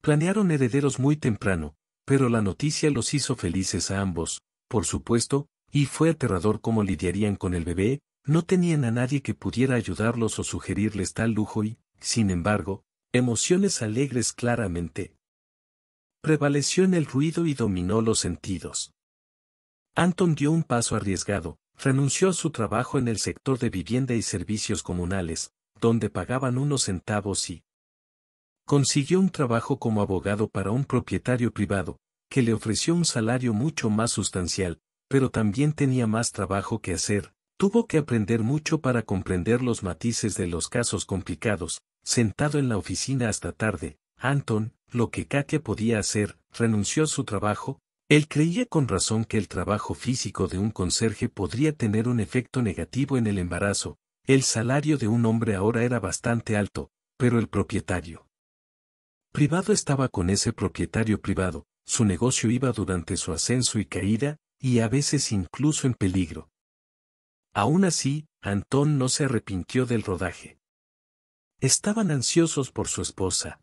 Planearon herederos muy temprano, pero la noticia los hizo felices a ambos, por supuesto, y fue aterrador cómo lidiarían con el bebé, no tenían a nadie que pudiera ayudarlos o sugerirles tal lujo y, sin embargo, Emociones alegres claramente. Prevaleció en el ruido y dominó los sentidos. Anton dio un paso arriesgado, renunció a su trabajo en el sector de vivienda y servicios comunales, donde pagaban unos centavos y consiguió un trabajo como abogado para un propietario privado, que le ofreció un salario mucho más sustancial, pero también tenía más trabajo que hacer, tuvo que aprender mucho para comprender los matices de los casos complicados, Sentado en la oficina hasta tarde, Anton, lo que Katia podía hacer, renunció a su trabajo, él creía con razón que el trabajo físico de un conserje podría tener un efecto negativo en el embarazo, el salario de un hombre ahora era bastante alto, pero el propietario privado estaba con ese propietario privado, su negocio iba durante su ascenso y caída, y a veces incluso en peligro. Aún así, Antón no se arrepintió del rodaje. Estaban ansiosos por su esposa.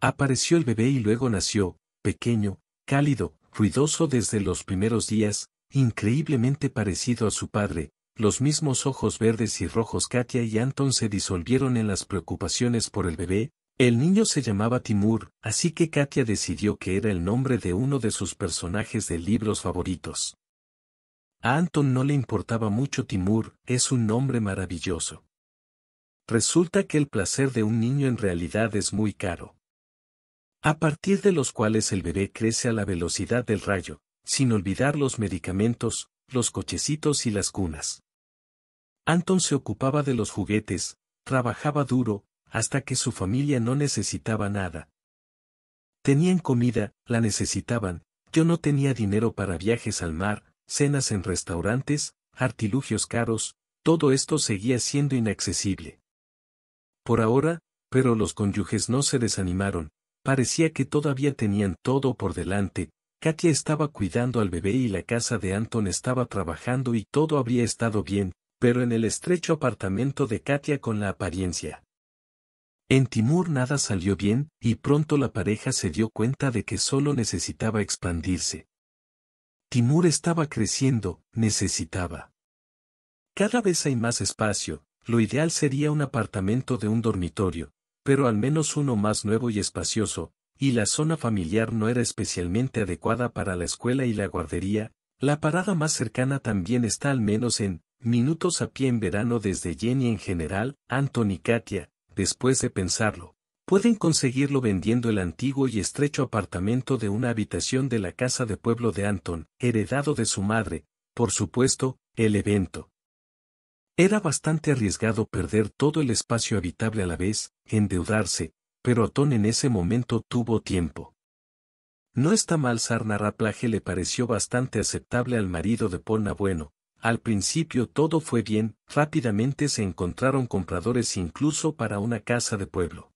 Apareció el bebé y luego nació, pequeño, cálido, ruidoso desde los primeros días, increíblemente parecido a su padre, los mismos ojos verdes y rojos Katia y Anton se disolvieron en las preocupaciones por el bebé, el niño se llamaba Timur, así que Katia decidió que era el nombre de uno de sus personajes de libros favoritos. A Anton no le importaba mucho Timur, es un nombre maravilloso resulta que el placer de un niño en realidad es muy caro. A partir de los cuales el bebé crece a la velocidad del rayo, sin olvidar los medicamentos, los cochecitos y las cunas. Anton se ocupaba de los juguetes, trabajaba duro, hasta que su familia no necesitaba nada. Tenían comida, la necesitaban, yo no tenía dinero para viajes al mar, cenas en restaurantes, artilugios caros, todo esto seguía siendo inaccesible por ahora, pero los cónyuges no se desanimaron, parecía que todavía tenían todo por delante, Katia estaba cuidando al bebé y la casa de Anton estaba trabajando y todo habría estado bien, pero en el estrecho apartamento de Katia con la apariencia. En Timur nada salió bien, y pronto la pareja se dio cuenta de que solo necesitaba expandirse. Timur estaba creciendo, necesitaba. Cada vez hay más espacio, lo ideal sería un apartamento de un dormitorio, pero al menos uno más nuevo y espacioso, y la zona familiar no era especialmente adecuada para la escuela y la guardería, la parada más cercana también está al menos en minutos a pie en verano desde Jenny en general, Anton y Katia, después de pensarlo. Pueden conseguirlo vendiendo el antiguo y estrecho apartamento de una habitación de la casa de pueblo de Anton, heredado de su madre, por supuesto, el evento. Era bastante arriesgado perder todo el espacio habitable a la vez, endeudarse, pero Atón en ese momento tuvo tiempo. No está mal Sarnaraplaje le pareció bastante aceptable al marido de Polna Bueno. Al principio todo fue bien, rápidamente se encontraron compradores incluso para una casa de pueblo.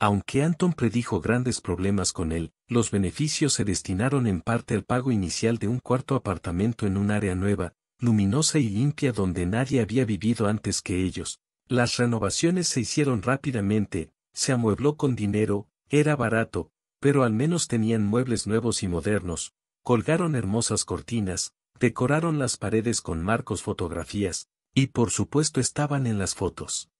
Aunque Anton predijo grandes problemas con él, los beneficios se destinaron en parte al pago inicial de un cuarto apartamento en un área nueva, luminosa y limpia donde nadie había vivido antes que ellos. Las renovaciones se hicieron rápidamente, se amuebló con dinero, era barato, pero al menos tenían muebles nuevos y modernos, colgaron hermosas cortinas, decoraron las paredes con marcos fotografías, y por supuesto estaban en las fotos.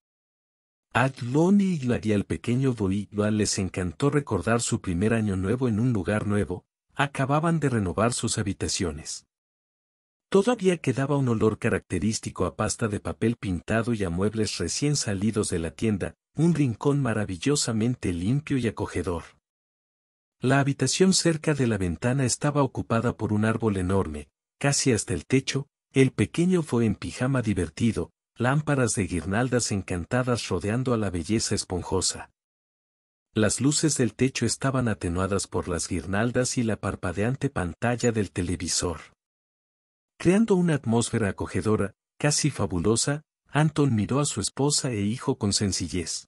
A y y al pequeño Boigua les encantó recordar su primer año nuevo en un lugar nuevo, acababan de renovar sus habitaciones. Todavía quedaba un olor característico a pasta de papel pintado y a muebles recién salidos de la tienda, un rincón maravillosamente limpio y acogedor. La habitación cerca de la ventana estaba ocupada por un árbol enorme, casi hasta el techo, el pequeño fue en pijama divertido, lámparas de guirnaldas encantadas rodeando a la belleza esponjosa. Las luces del techo estaban atenuadas por las guirnaldas y la parpadeante pantalla del televisor. Creando una atmósfera acogedora, casi fabulosa, Anton miró a su esposa e hijo con sencillez.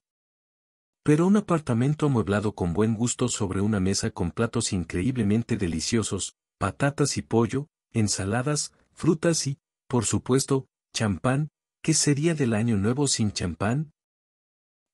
Pero un apartamento amueblado con buen gusto sobre una mesa con platos increíblemente deliciosos, patatas y pollo, ensaladas, frutas y, por supuesto, champán, ¿qué sería del año nuevo sin champán?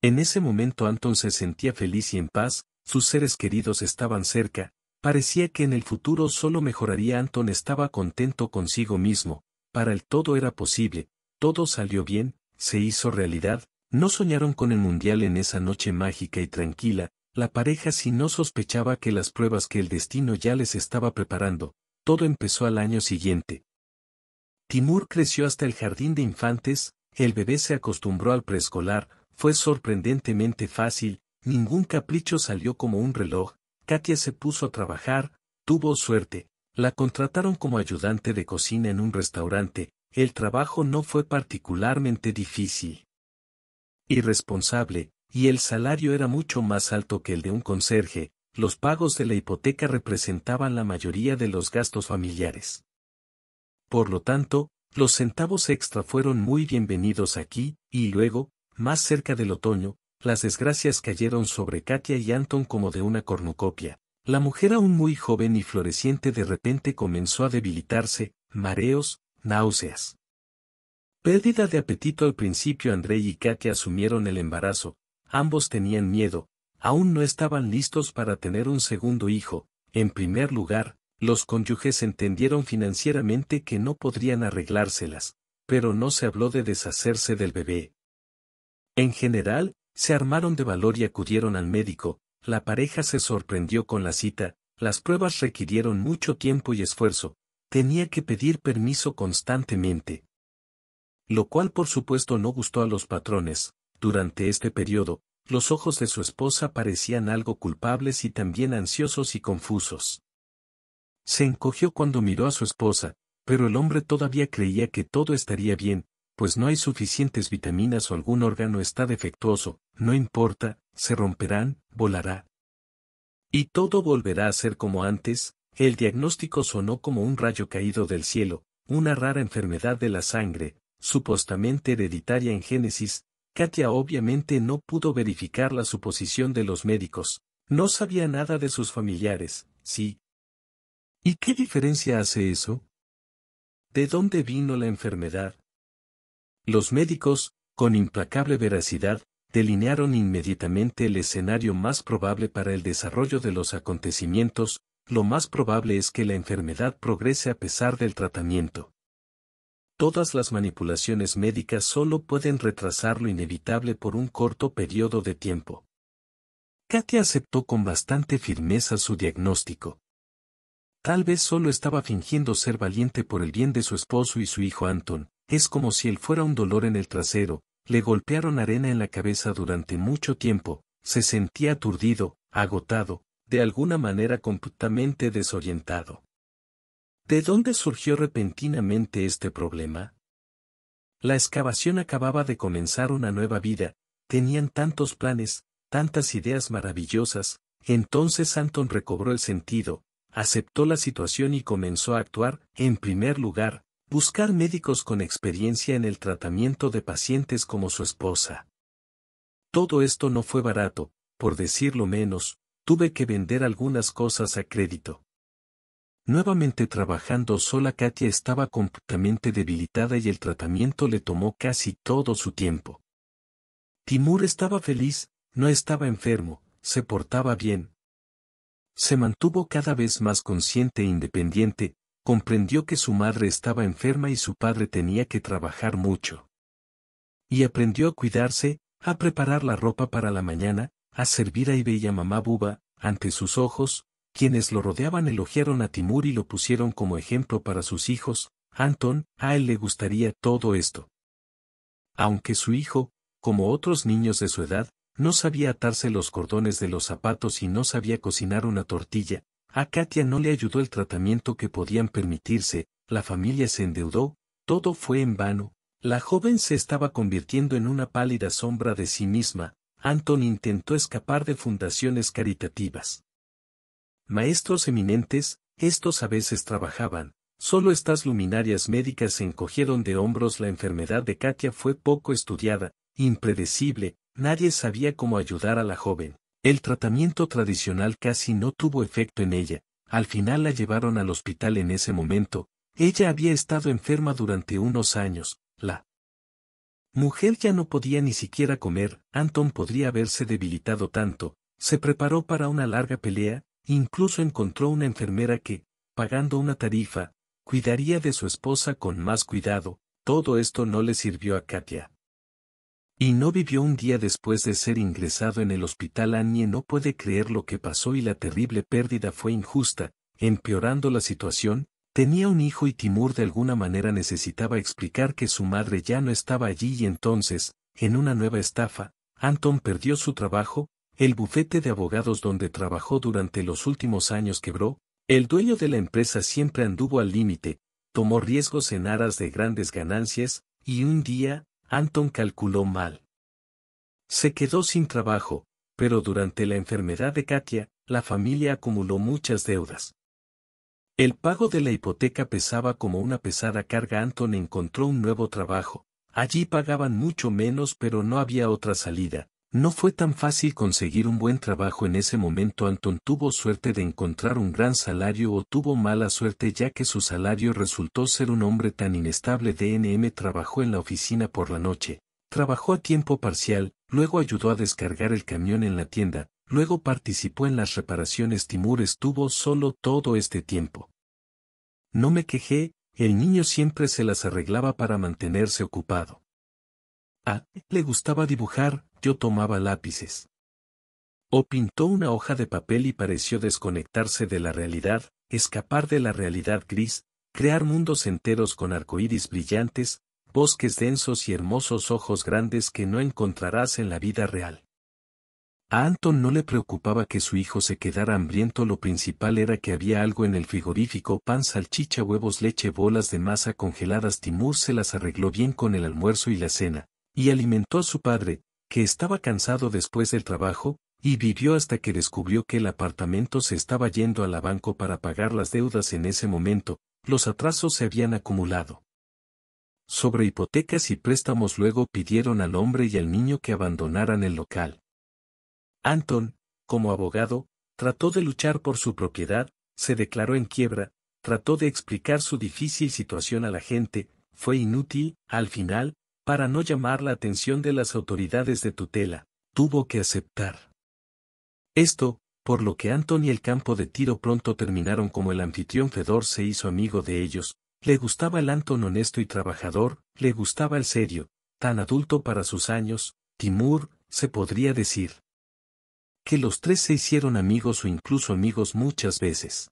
En ese momento Anton se sentía feliz y en paz, sus seres queridos estaban cerca, Parecía que en el futuro solo mejoraría Anton estaba contento consigo mismo, para el todo era posible, todo salió bien, se hizo realidad, no soñaron con el mundial en esa noche mágica y tranquila, la pareja si no sospechaba que las pruebas que el destino ya les estaba preparando, todo empezó al año siguiente. Timur creció hasta el jardín de infantes, el bebé se acostumbró al preescolar, fue sorprendentemente fácil, ningún capricho salió como un reloj, Katia se puso a trabajar, tuvo suerte, la contrataron como ayudante de cocina en un restaurante, el trabajo no fue particularmente difícil. Irresponsable, y el salario era mucho más alto que el de un conserje, los pagos de la hipoteca representaban la mayoría de los gastos familiares. Por lo tanto, los centavos extra fueron muy bienvenidos aquí, y luego, más cerca del otoño, las desgracias cayeron sobre Katia y Anton como de una cornucopia. La mujer aún muy joven y floreciente de repente comenzó a debilitarse, mareos, náuseas. Pérdida de apetito al principio André y Katia asumieron el embarazo, ambos tenían miedo, aún no estaban listos para tener un segundo hijo, en primer lugar, los cónyuges entendieron financieramente que no podrían arreglárselas, pero no se habló de deshacerse del bebé. En general, se armaron de valor y acudieron al médico, la pareja se sorprendió con la cita, las pruebas requirieron mucho tiempo y esfuerzo, tenía que pedir permiso constantemente. Lo cual por supuesto no gustó a los patrones, durante este periodo, los ojos de su esposa parecían algo culpables y también ansiosos y confusos. Se encogió cuando miró a su esposa, pero el hombre todavía creía que todo estaría bien, pues no hay suficientes vitaminas o algún órgano está defectuoso, no importa, se romperán, volará. Y todo volverá a ser como antes, el diagnóstico sonó como un rayo caído del cielo, una rara enfermedad de la sangre, supuestamente hereditaria en Génesis, Katia obviamente no pudo verificar la suposición de los médicos, no sabía nada de sus familiares, sí. ¿Y qué diferencia hace eso? ¿De dónde vino la enfermedad? Los médicos, con implacable veracidad, delinearon inmediatamente el escenario más probable para el desarrollo de los acontecimientos, lo más probable es que la enfermedad progrese a pesar del tratamiento. Todas las manipulaciones médicas solo pueden retrasar lo inevitable por un corto periodo de tiempo. Katia aceptó con bastante firmeza su diagnóstico. Tal vez solo estaba fingiendo ser valiente por el bien de su esposo y su hijo Anton, es como si él fuera un dolor en el trasero, le golpearon arena en la cabeza durante mucho tiempo, se sentía aturdido, agotado, de alguna manera completamente desorientado. ¿De dónde surgió repentinamente este problema? La excavación acababa de comenzar una nueva vida, tenían tantos planes, tantas ideas maravillosas, entonces Anton recobró el sentido, aceptó la situación y comenzó a actuar, en primer lugar, Buscar médicos con experiencia en el tratamiento de pacientes como su esposa. Todo esto no fue barato, por decirlo menos, tuve que vender algunas cosas a crédito. Nuevamente trabajando sola Katia estaba completamente debilitada y el tratamiento le tomó casi todo su tiempo. Timur estaba feliz, no estaba enfermo, se portaba bien. Se mantuvo cada vez más consciente e independiente, comprendió que su madre estaba enferma y su padre tenía que trabajar mucho. Y aprendió a cuidarse, a preparar la ropa para la mañana, a servir a Ibe a mamá Buba, ante sus ojos, quienes lo rodeaban elogiaron a Timur y lo pusieron como ejemplo para sus hijos, Anton, a él le gustaría todo esto. Aunque su hijo, como otros niños de su edad, no sabía atarse los cordones de los zapatos y no sabía cocinar una tortilla, a Katia no le ayudó el tratamiento que podían permitirse, la familia se endeudó, todo fue en vano, la joven se estaba convirtiendo en una pálida sombra de sí misma, Anton intentó escapar de fundaciones caritativas. Maestros eminentes, estos a veces trabajaban, solo estas luminarias médicas se encogieron de hombros la enfermedad de Katia fue poco estudiada, impredecible, nadie sabía cómo ayudar a la joven. El tratamiento tradicional casi no tuvo efecto en ella, al final la llevaron al hospital en ese momento, ella había estado enferma durante unos años, la mujer ya no podía ni siquiera comer, Anton podría haberse debilitado tanto, se preparó para una larga pelea, incluso encontró una enfermera que, pagando una tarifa, cuidaría de su esposa con más cuidado, todo esto no le sirvió a Katia. Y no vivió un día después de ser ingresado en el hospital Annie no puede creer lo que pasó y la terrible pérdida fue injusta, empeorando la situación, tenía un hijo y Timur de alguna manera necesitaba explicar que su madre ya no estaba allí y entonces, en una nueva estafa, Anton perdió su trabajo, el bufete de abogados donde trabajó durante los últimos años quebró, el dueño de la empresa siempre anduvo al límite, tomó riesgos en aras de grandes ganancias, y un día, Anton calculó mal. Se quedó sin trabajo, pero durante la enfermedad de Katia, la familia acumuló muchas deudas. El pago de la hipoteca pesaba como una pesada carga. Anton encontró un nuevo trabajo. Allí pagaban mucho menos pero no había otra salida, no fue tan fácil conseguir un buen trabajo en ese momento. Anton tuvo suerte de encontrar un gran salario o tuvo mala suerte ya que su salario resultó ser un hombre tan inestable. DNM trabajó en la oficina por la noche, trabajó a tiempo parcial, luego ayudó a descargar el camión en la tienda, luego participó en las reparaciones. Timur estuvo solo todo este tiempo. No me quejé, el niño siempre se las arreglaba para mantenerse ocupado. A. Le gustaba dibujar, yo tomaba lápices. O pintó una hoja de papel y pareció desconectarse de la realidad, escapar de la realidad gris, crear mundos enteros con arcoíris brillantes, bosques densos y hermosos ojos grandes que no encontrarás en la vida real. A Anton no le preocupaba que su hijo se quedara hambriento, lo principal era que había algo en el frigorífico, pan, salchicha, huevos, leche, bolas de masa congeladas. Timur se las arregló bien con el almuerzo y la cena, y alimentó a su padre, que estaba cansado después del trabajo, y vivió hasta que descubrió que el apartamento se estaba yendo a la banco para pagar las deudas en ese momento, los atrasos se habían acumulado. Sobre hipotecas y préstamos luego pidieron al hombre y al niño que abandonaran el local. Anton, como abogado, trató de luchar por su propiedad, se declaró en quiebra, trató de explicar su difícil situación a la gente, fue inútil, al final, para no llamar la atención de las autoridades de tutela, tuvo que aceptar. Esto, por lo que Anton y el campo de tiro pronto terminaron como el anfitrión Fedor se hizo amigo de ellos, le gustaba el Anton honesto y trabajador, le gustaba el serio, tan adulto para sus años, Timur, se podría decir. Que los tres se hicieron amigos o incluso amigos muchas veces.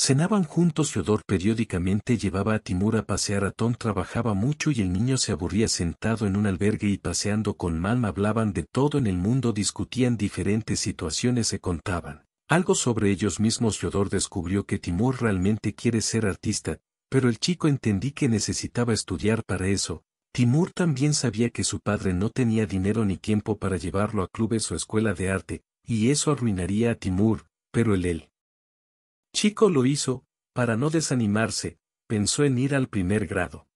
Cenaban juntos Yodor periódicamente llevaba a Timur a pasear a Tom trabajaba mucho y el niño se aburría sentado en un albergue y paseando con mamá hablaban de todo en el mundo discutían diferentes situaciones se contaban. Algo sobre ellos mismos Yodor descubrió que Timur realmente quiere ser artista, pero el chico entendí que necesitaba estudiar para eso. Timur también sabía que su padre no tenía dinero ni tiempo para llevarlo a clubes o escuela de arte, y eso arruinaría a Timur, pero el él Chico lo hizo, para no desanimarse, pensó en ir al primer grado.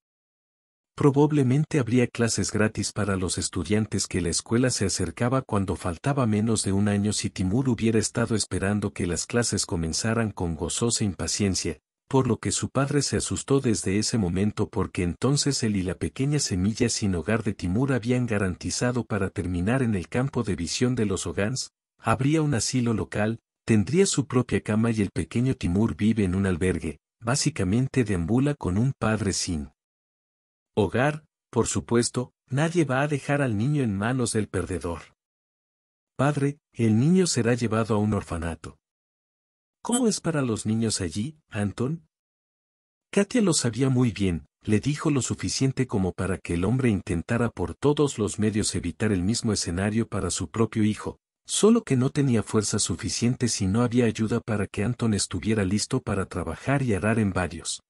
Probablemente habría clases gratis para los estudiantes que la escuela se acercaba cuando faltaba menos de un año si Timur hubiera estado esperando que las clases comenzaran con gozosa impaciencia, por lo que su padre se asustó desde ese momento porque entonces él y la pequeña semilla sin hogar de Timur habían garantizado para terminar en el campo de visión de los Hogans, habría un asilo local, Tendría su propia cama y el pequeño Timur vive en un albergue, básicamente deambula con un padre sin hogar, por supuesto, nadie va a dejar al niño en manos del perdedor. Padre, el niño será llevado a un orfanato. ¿Cómo es para los niños allí, Anton? Katia lo sabía muy bien, le dijo lo suficiente como para que el hombre intentara por todos los medios evitar el mismo escenario para su propio hijo, Solo que no tenía fuerza suficiente si no había ayuda para que Anton estuviera listo para trabajar y arar en varios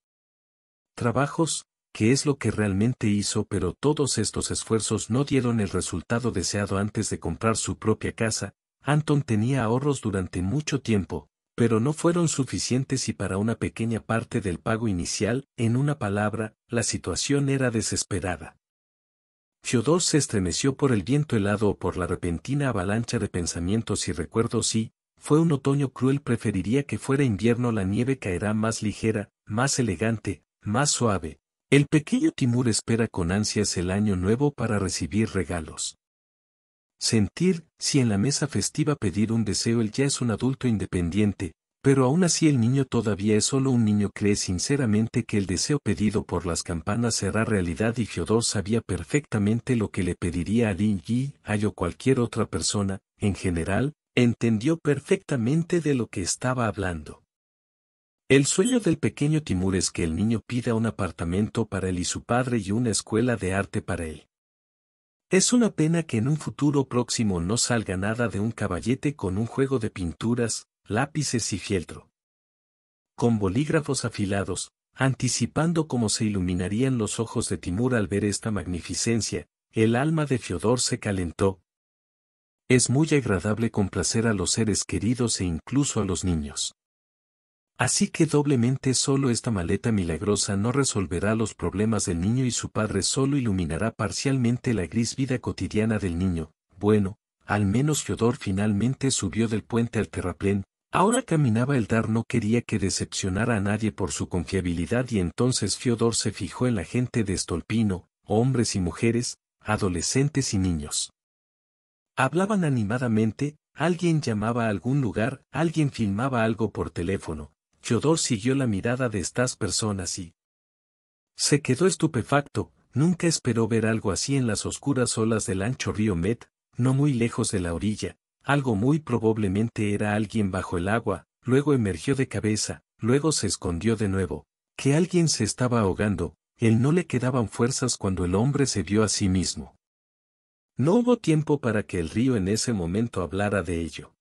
trabajos, que es lo que realmente hizo, pero todos estos esfuerzos no dieron el resultado deseado antes de comprar su propia casa. Anton tenía ahorros durante mucho tiempo, pero no fueron suficientes y para una pequeña parte del pago inicial, en una palabra, la situación era desesperada. Fiodor se estremeció por el viento helado o por la repentina avalancha de pensamientos y recuerdos y, fue un otoño cruel preferiría que fuera invierno la nieve caerá más ligera, más elegante, más suave. El pequeño Timur espera con ansias el año nuevo para recibir regalos. Sentir, si en la mesa festiva pedir un deseo él ya es un adulto independiente, pero aún así el niño todavía es solo un niño cree sinceramente que el deseo pedido por las campanas será realidad y Fiodor sabía perfectamente lo que le pediría a Lin Yi, yo cualquier otra persona, en general, entendió perfectamente de lo que estaba hablando. El sueño del pequeño Timur es que el niño pida un apartamento para él y su padre y una escuela de arte para él. Es una pena que en un futuro próximo no salga nada de un caballete con un juego de pinturas, lápices y fieltro. Con bolígrafos afilados, anticipando cómo se iluminarían los ojos de Timur al ver esta magnificencia, el alma de Fiodor se calentó. Es muy agradable complacer a los seres queridos e incluso a los niños. Así que doblemente solo esta maleta milagrosa no resolverá los problemas del niño y su padre solo iluminará parcialmente la gris vida cotidiana del niño. Bueno, al menos Fiodor finalmente subió del puente al terraplén, Ahora caminaba el Dar no quería que decepcionara a nadie por su confiabilidad y entonces Fiodor se fijó en la gente de Estolpino, hombres y mujeres, adolescentes y niños. Hablaban animadamente, alguien llamaba a algún lugar, alguien filmaba algo por teléfono. Fiodor siguió la mirada de estas personas y se quedó estupefacto, nunca esperó ver algo así en las oscuras olas del ancho río Met, no muy lejos de la orilla, algo muy probablemente era alguien bajo el agua, luego emergió de cabeza, luego se escondió de nuevo, que alguien se estaba ahogando, él no le quedaban fuerzas cuando el hombre se vio a sí mismo. No hubo tiempo para que el río en ese momento hablara de ello.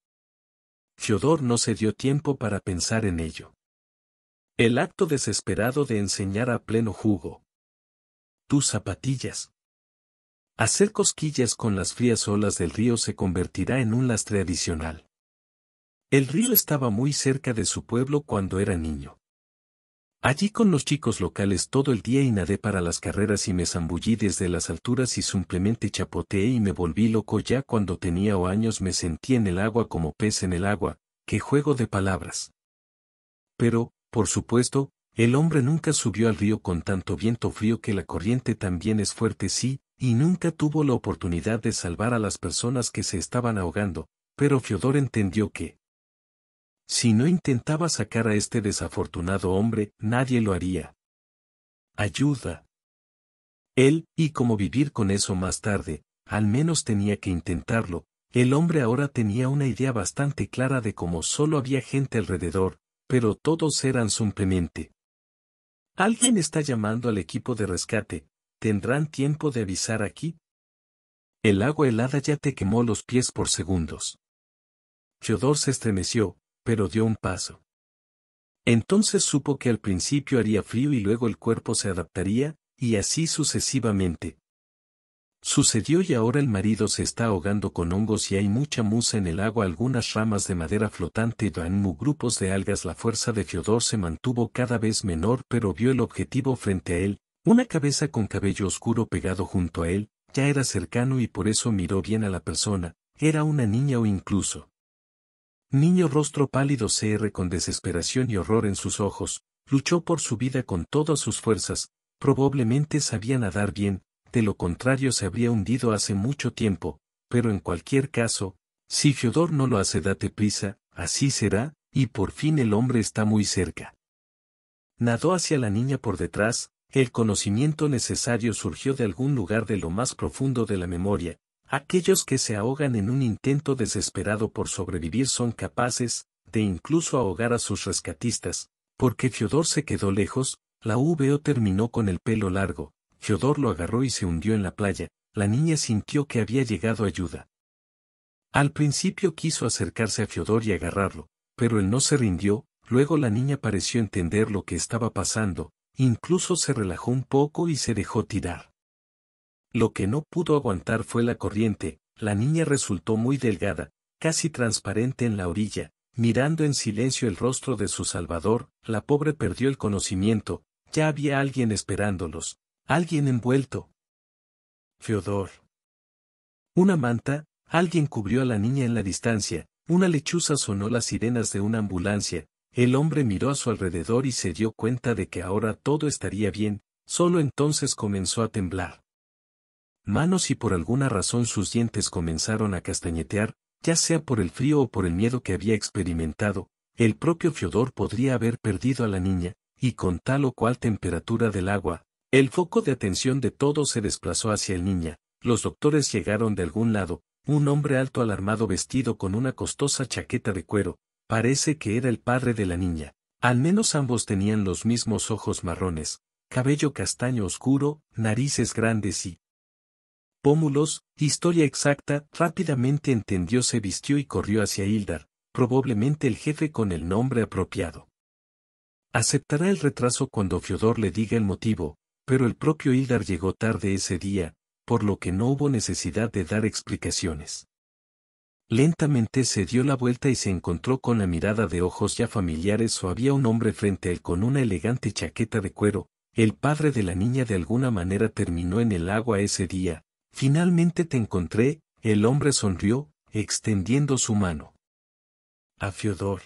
Fiodor no se dio tiempo para pensar en ello. El acto desesperado de enseñar a pleno jugo. Tus zapatillas. Hacer cosquillas con las frías olas del río se convertirá en un lastre adicional. El río estaba muy cerca de su pueblo cuando era niño. Allí con los chicos locales todo el día y nadé para las carreras y me zambullí desde las alturas y simplemente chapoteé y me volví loco ya cuando tenía o años me sentí en el agua como pez en el agua, qué juego de palabras. Pero, por supuesto, el hombre nunca subió al río con tanto viento frío que la corriente también es fuerte sí, y nunca tuvo la oportunidad de salvar a las personas que se estaban ahogando, pero Fiodor entendió que si no intentaba sacar a este desafortunado hombre, nadie lo haría. Ayuda. Él, y cómo vivir con eso más tarde, al menos tenía que intentarlo, el hombre ahora tenía una idea bastante clara de cómo solo había gente alrededor, pero todos eran simplemente. Alguien está llamando al equipo de rescate, ¿Tendrán tiempo de avisar aquí? El agua helada ya te quemó los pies por segundos. Fyodor se estremeció, pero dio un paso. Entonces supo que al principio haría frío y luego el cuerpo se adaptaría, y así sucesivamente. Sucedió y ahora el marido se está ahogando con hongos y hay mucha musa en el agua, algunas ramas de madera flotante y danmu grupos de algas. La fuerza de Fiodor se mantuvo cada vez menor, pero vio el objetivo frente a él, una cabeza con cabello oscuro pegado junto a él, ya era cercano y por eso miró bien a la persona, era una niña o incluso. Niño rostro pálido CR con desesperación y horror en sus ojos, luchó por su vida con todas sus fuerzas, probablemente sabía nadar bien, de lo contrario se habría hundido hace mucho tiempo, pero en cualquier caso, si Fiodor no lo hace date prisa, así será, y por fin el hombre está muy cerca. Nadó hacia la niña por detrás, el conocimiento necesario surgió de algún lugar de lo más profundo de la memoria, aquellos que se ahogan en un intento desesperado por sobrevivir son capaces, de incluso ahogar a sus rescatistas, porque Fiodor se quedó lejos, la VO terminó con el pelo largo, Fiodor lo agarró y se hundió en la playa, la niña sintió que había llegado ayuda. Al principio quiso acercarse a Fiodor y agarrarlo, pero él no se rindió, luego la niña pareció entender lo que estaba pasando, Incluso se relajó un poco y se dejó tirar. Lo que no pudo aguantar fue la corriente, la niña resultó muy delgada, casi transparente en la orilla, mirando en silencio el rostro de su Salvador, la pobre perdió el conocimiento, ya había alguien esperándolos, alguien envuelto. Feodor. Una manta, alguien cubrió a la niña en la distancia, una lechuza sonó las sirenas de una ambulancia, el hombre miró a su alrededor y se dio cuenta de que ahora todo estaría bien, solo entonces comenzó a temblar. Manos y por alguna razón sus dientes comenzaron a castañetear, ya sea por el frío o por el miedo que había experimentado, el propio Fiodor podría haber perdido a la niña, y con tal o cual temperatura del agua, el foco de atención de todos se desplazó hacia el niña, los doctores llegaron de algún lado, un hombre alto alarmado vestido con una costosa chaqueta de cuero, Parece que era el padre de la niña. Al menos ambos tenían los mismos ojos marrones, cabello castaño oscuro, narices grandes y pómulos, historia exacta, rápidamente entendió, se vistió y corrió hacia Hildar, probablemente el jefe con el nombre apropiado. Aceptará el retraso cuando Fiodor le diga el motivo, pero el propio Hildar llegó tarde ese día, por lo que no hubo necesidad de dar explicaciones. Lentamente se dio la vuelta y se encontró con la mirada de ojos ya familiares o había un hombre frente a él con una elegante chaqueta de cuero. El padre de la niña de alguna manera terminó en el agua ese día. Finalmente te encontré, el hombre sonrió, extendiendo su mano. A Fiodor.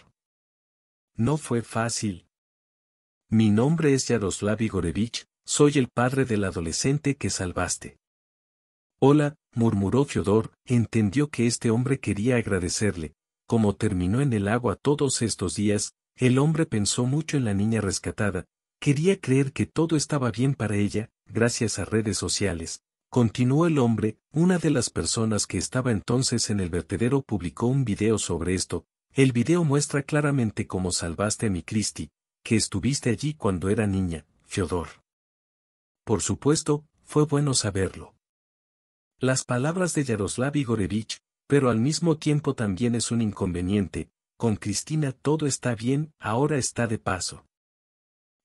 No fue fácil. Mi nombre es Yaroslav Igorevich, soy el padre del adolescente que salvaste. Hola, murmuró Fiodor, entendió que este hombre quería agradecerle. Como terminó en el agua todos estos días, el hombre pensó mucho en la niña rescatada, quería creer que todo estaba bien para ella, gracias a redes sociales. Continuó el hombre, una de las personas que estaba entonces en el vertedero publicó un video sobre esto, el video muestra claramente cómo salvaste a mi Cristi, que estuviste allí cuando era niña, Fiodor. Por supuesto, fue bueno saberlo. Las palabras de Yaroslav Igorevich, pero al mismo tiempo también es un inconveniente, con Cristina todo está bien, ahora está de paso.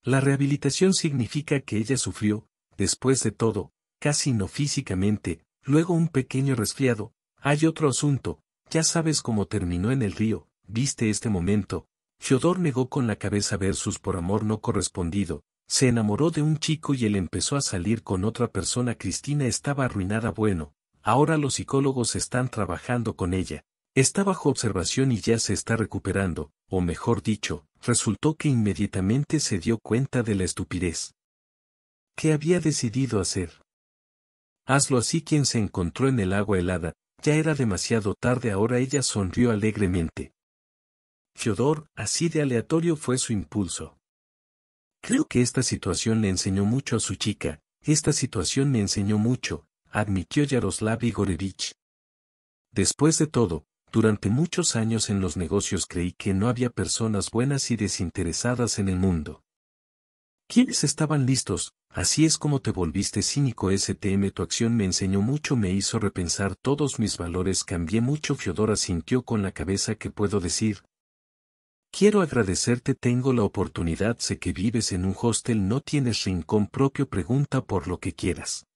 La rehabilitación significa que ella sufrió, después de todo, casi no físicamente, luego un pequeño resfriado, hay otro asunto, ya sabes cómo terminó en el río, viste este momento, Fyodor negó con la cabeza versus por amor no correspondido, se enamoró de un chico y él empezó a salir con otra persona. Cristina estaba arruinada. Bueno, ahora los psicólogos están trabajando con ella. Está bajo observación y ya se está recuperando, o mejor dicho, resultó que inmediatamente se dio cuenta de la estupidez. ¿Qué había decidido hacer? Hazlo así quien se encontró en el agua helada, ya era demasiado tarde ahora ella sonrió alegremente. Fiodor, así de aleatorio fue su impulso. Creo que esta situación le enseñó mucho a su chica, esta situación me enseñó mucho, admitió Yaroslav Igorevich. Después de todo, durante muchos años en los negocios creí que no había personas buenas y desinteresadas en el mundo. ¿Quiénes estaban listos? Así es como te volviste cínico STM. Tu acción me enseñó mucho, me hizo repensar todos mis valores, cambié mucho. Fiodora sintió con la cabeza que puedo decir, Quiero agradecerte tengo la oportunidad sé que vives en un hostel no tienes rincón propio pregunta por lo que quieras.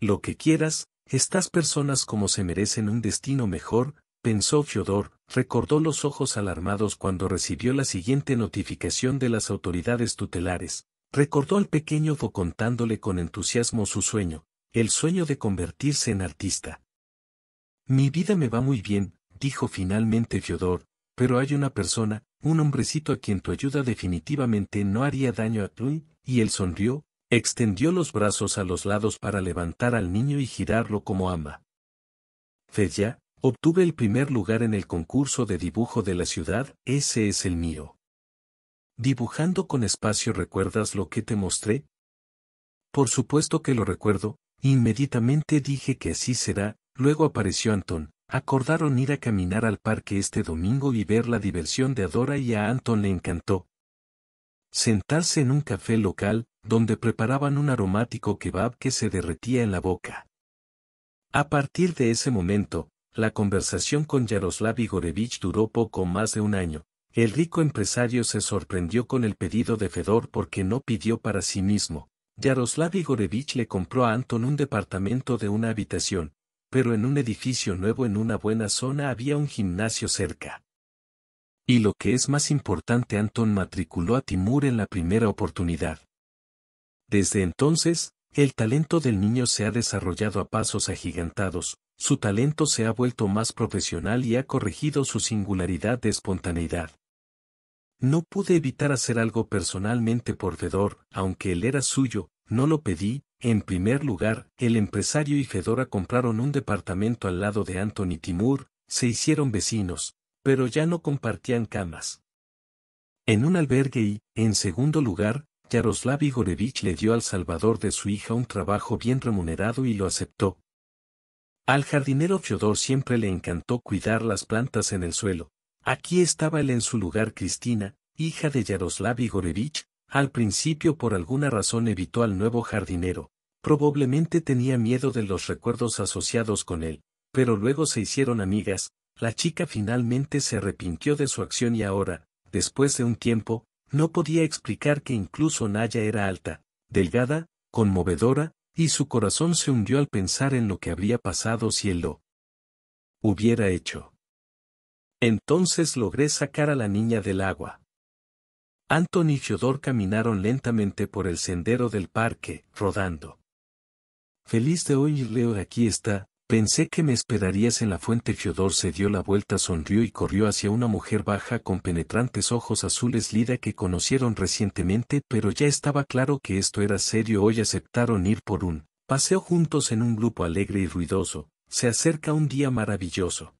Lo que quieras, estas personas como se merecen un destino mejor, pensó Fiodor, recordó los ojos alarmados cuando recibió la siguiente notificación de las autoridades tutelares, recordó al pequeño Fo contándole con entusiasmo su sueño, el sueño de convertirse en artista. Mi vida me va muy bien, dijo finalmente Fiodor, pero hay una persona, un hombrecito a quien tu ayuda definitivamente no haría daño a tú, y él sonrió, extendió los brazos a los lados para levantar al niño y girarlo como ama. ya, obtuve el primer lugar en el concurso de dibujo de la ciudad, ese es el mío. Dibujando con espacio recuerdas lo que te mostré? Por supuesto que lo recuerdo, inmediatamente dije que así será, luego apareció Anton, Acordaron ir a caminar al parque este domingo y ver la diversión de Adora y a Anton le encantó. Sentarse en un café local, donde preparaban un aromático kebab que se derretía en la boca. A partir de ese momento, la conversación con Yaroslav Igorevich duró poco más de un año. El rico empresario se sorprendió con el pedido de Fedor porque no pidió para sí mismo. Yaroslav Igorevich le compró a Anton un departamento de una habitación, pero en un edificio nuevo en una buena zona había un gimnasio cerca. Y lo que es más importante, Anton matriculó a Timur en la primera oportunidad. Desde entonces, el talento del niño se ha desarrollado a pasos agigantados, su talento se ha vuelto más profesional y ha corregido su singularidad de espontaneidad. No pude evitar hacer algo personalmente por Fedor, aunque él era suyo, no lo pedí, en primer lugar, el empresario y Fedora compraron un departamento al lado de Anthony Timur, se hicieron vecinos, pero ya no compartían camas. En un albergue y, en segundo lugar, Yaroslav Igorevich le dio al salvador de su hija un trabajo bien remunerado y lo aceptó. Al jardinero Fyodor siempre le encantó cuidar las plantas en el suelo. Aquí estaba él en su lugar Cristina, hija de Yaroslav Igorevich, al principio por alguna razón evitó al nuevo jardinero, probablemente tenía miedo de los recuerdos asociados con él, pero luego se hicieron amigas, la chica finalmente se arrepintió de su acción y ahora, después de un tiempo, no podía explicar que incluso Naya era alta, delgada, conmovedora, y su corazón se hundió al pensar en lo que habría pasado si él lo hubiera hecho. Entonces logré sacar a la niña del agua. Anton y Fyodor caminaron lentamente por el sendero del parque, rodando. Feliz de oírle, aquí está, pensé que me esperarías en la fuente. Fyodor se dio la vuelta, sonrió y corrió hacia una mujer baja con penetrantes ojos azules lida que conocieron recientemente, pero ya estaba claro que esto era serio. Hoy aceptaron ir por un paseo juntos en un grupo alegre y ruidoso. Se acerca un día maravilloso.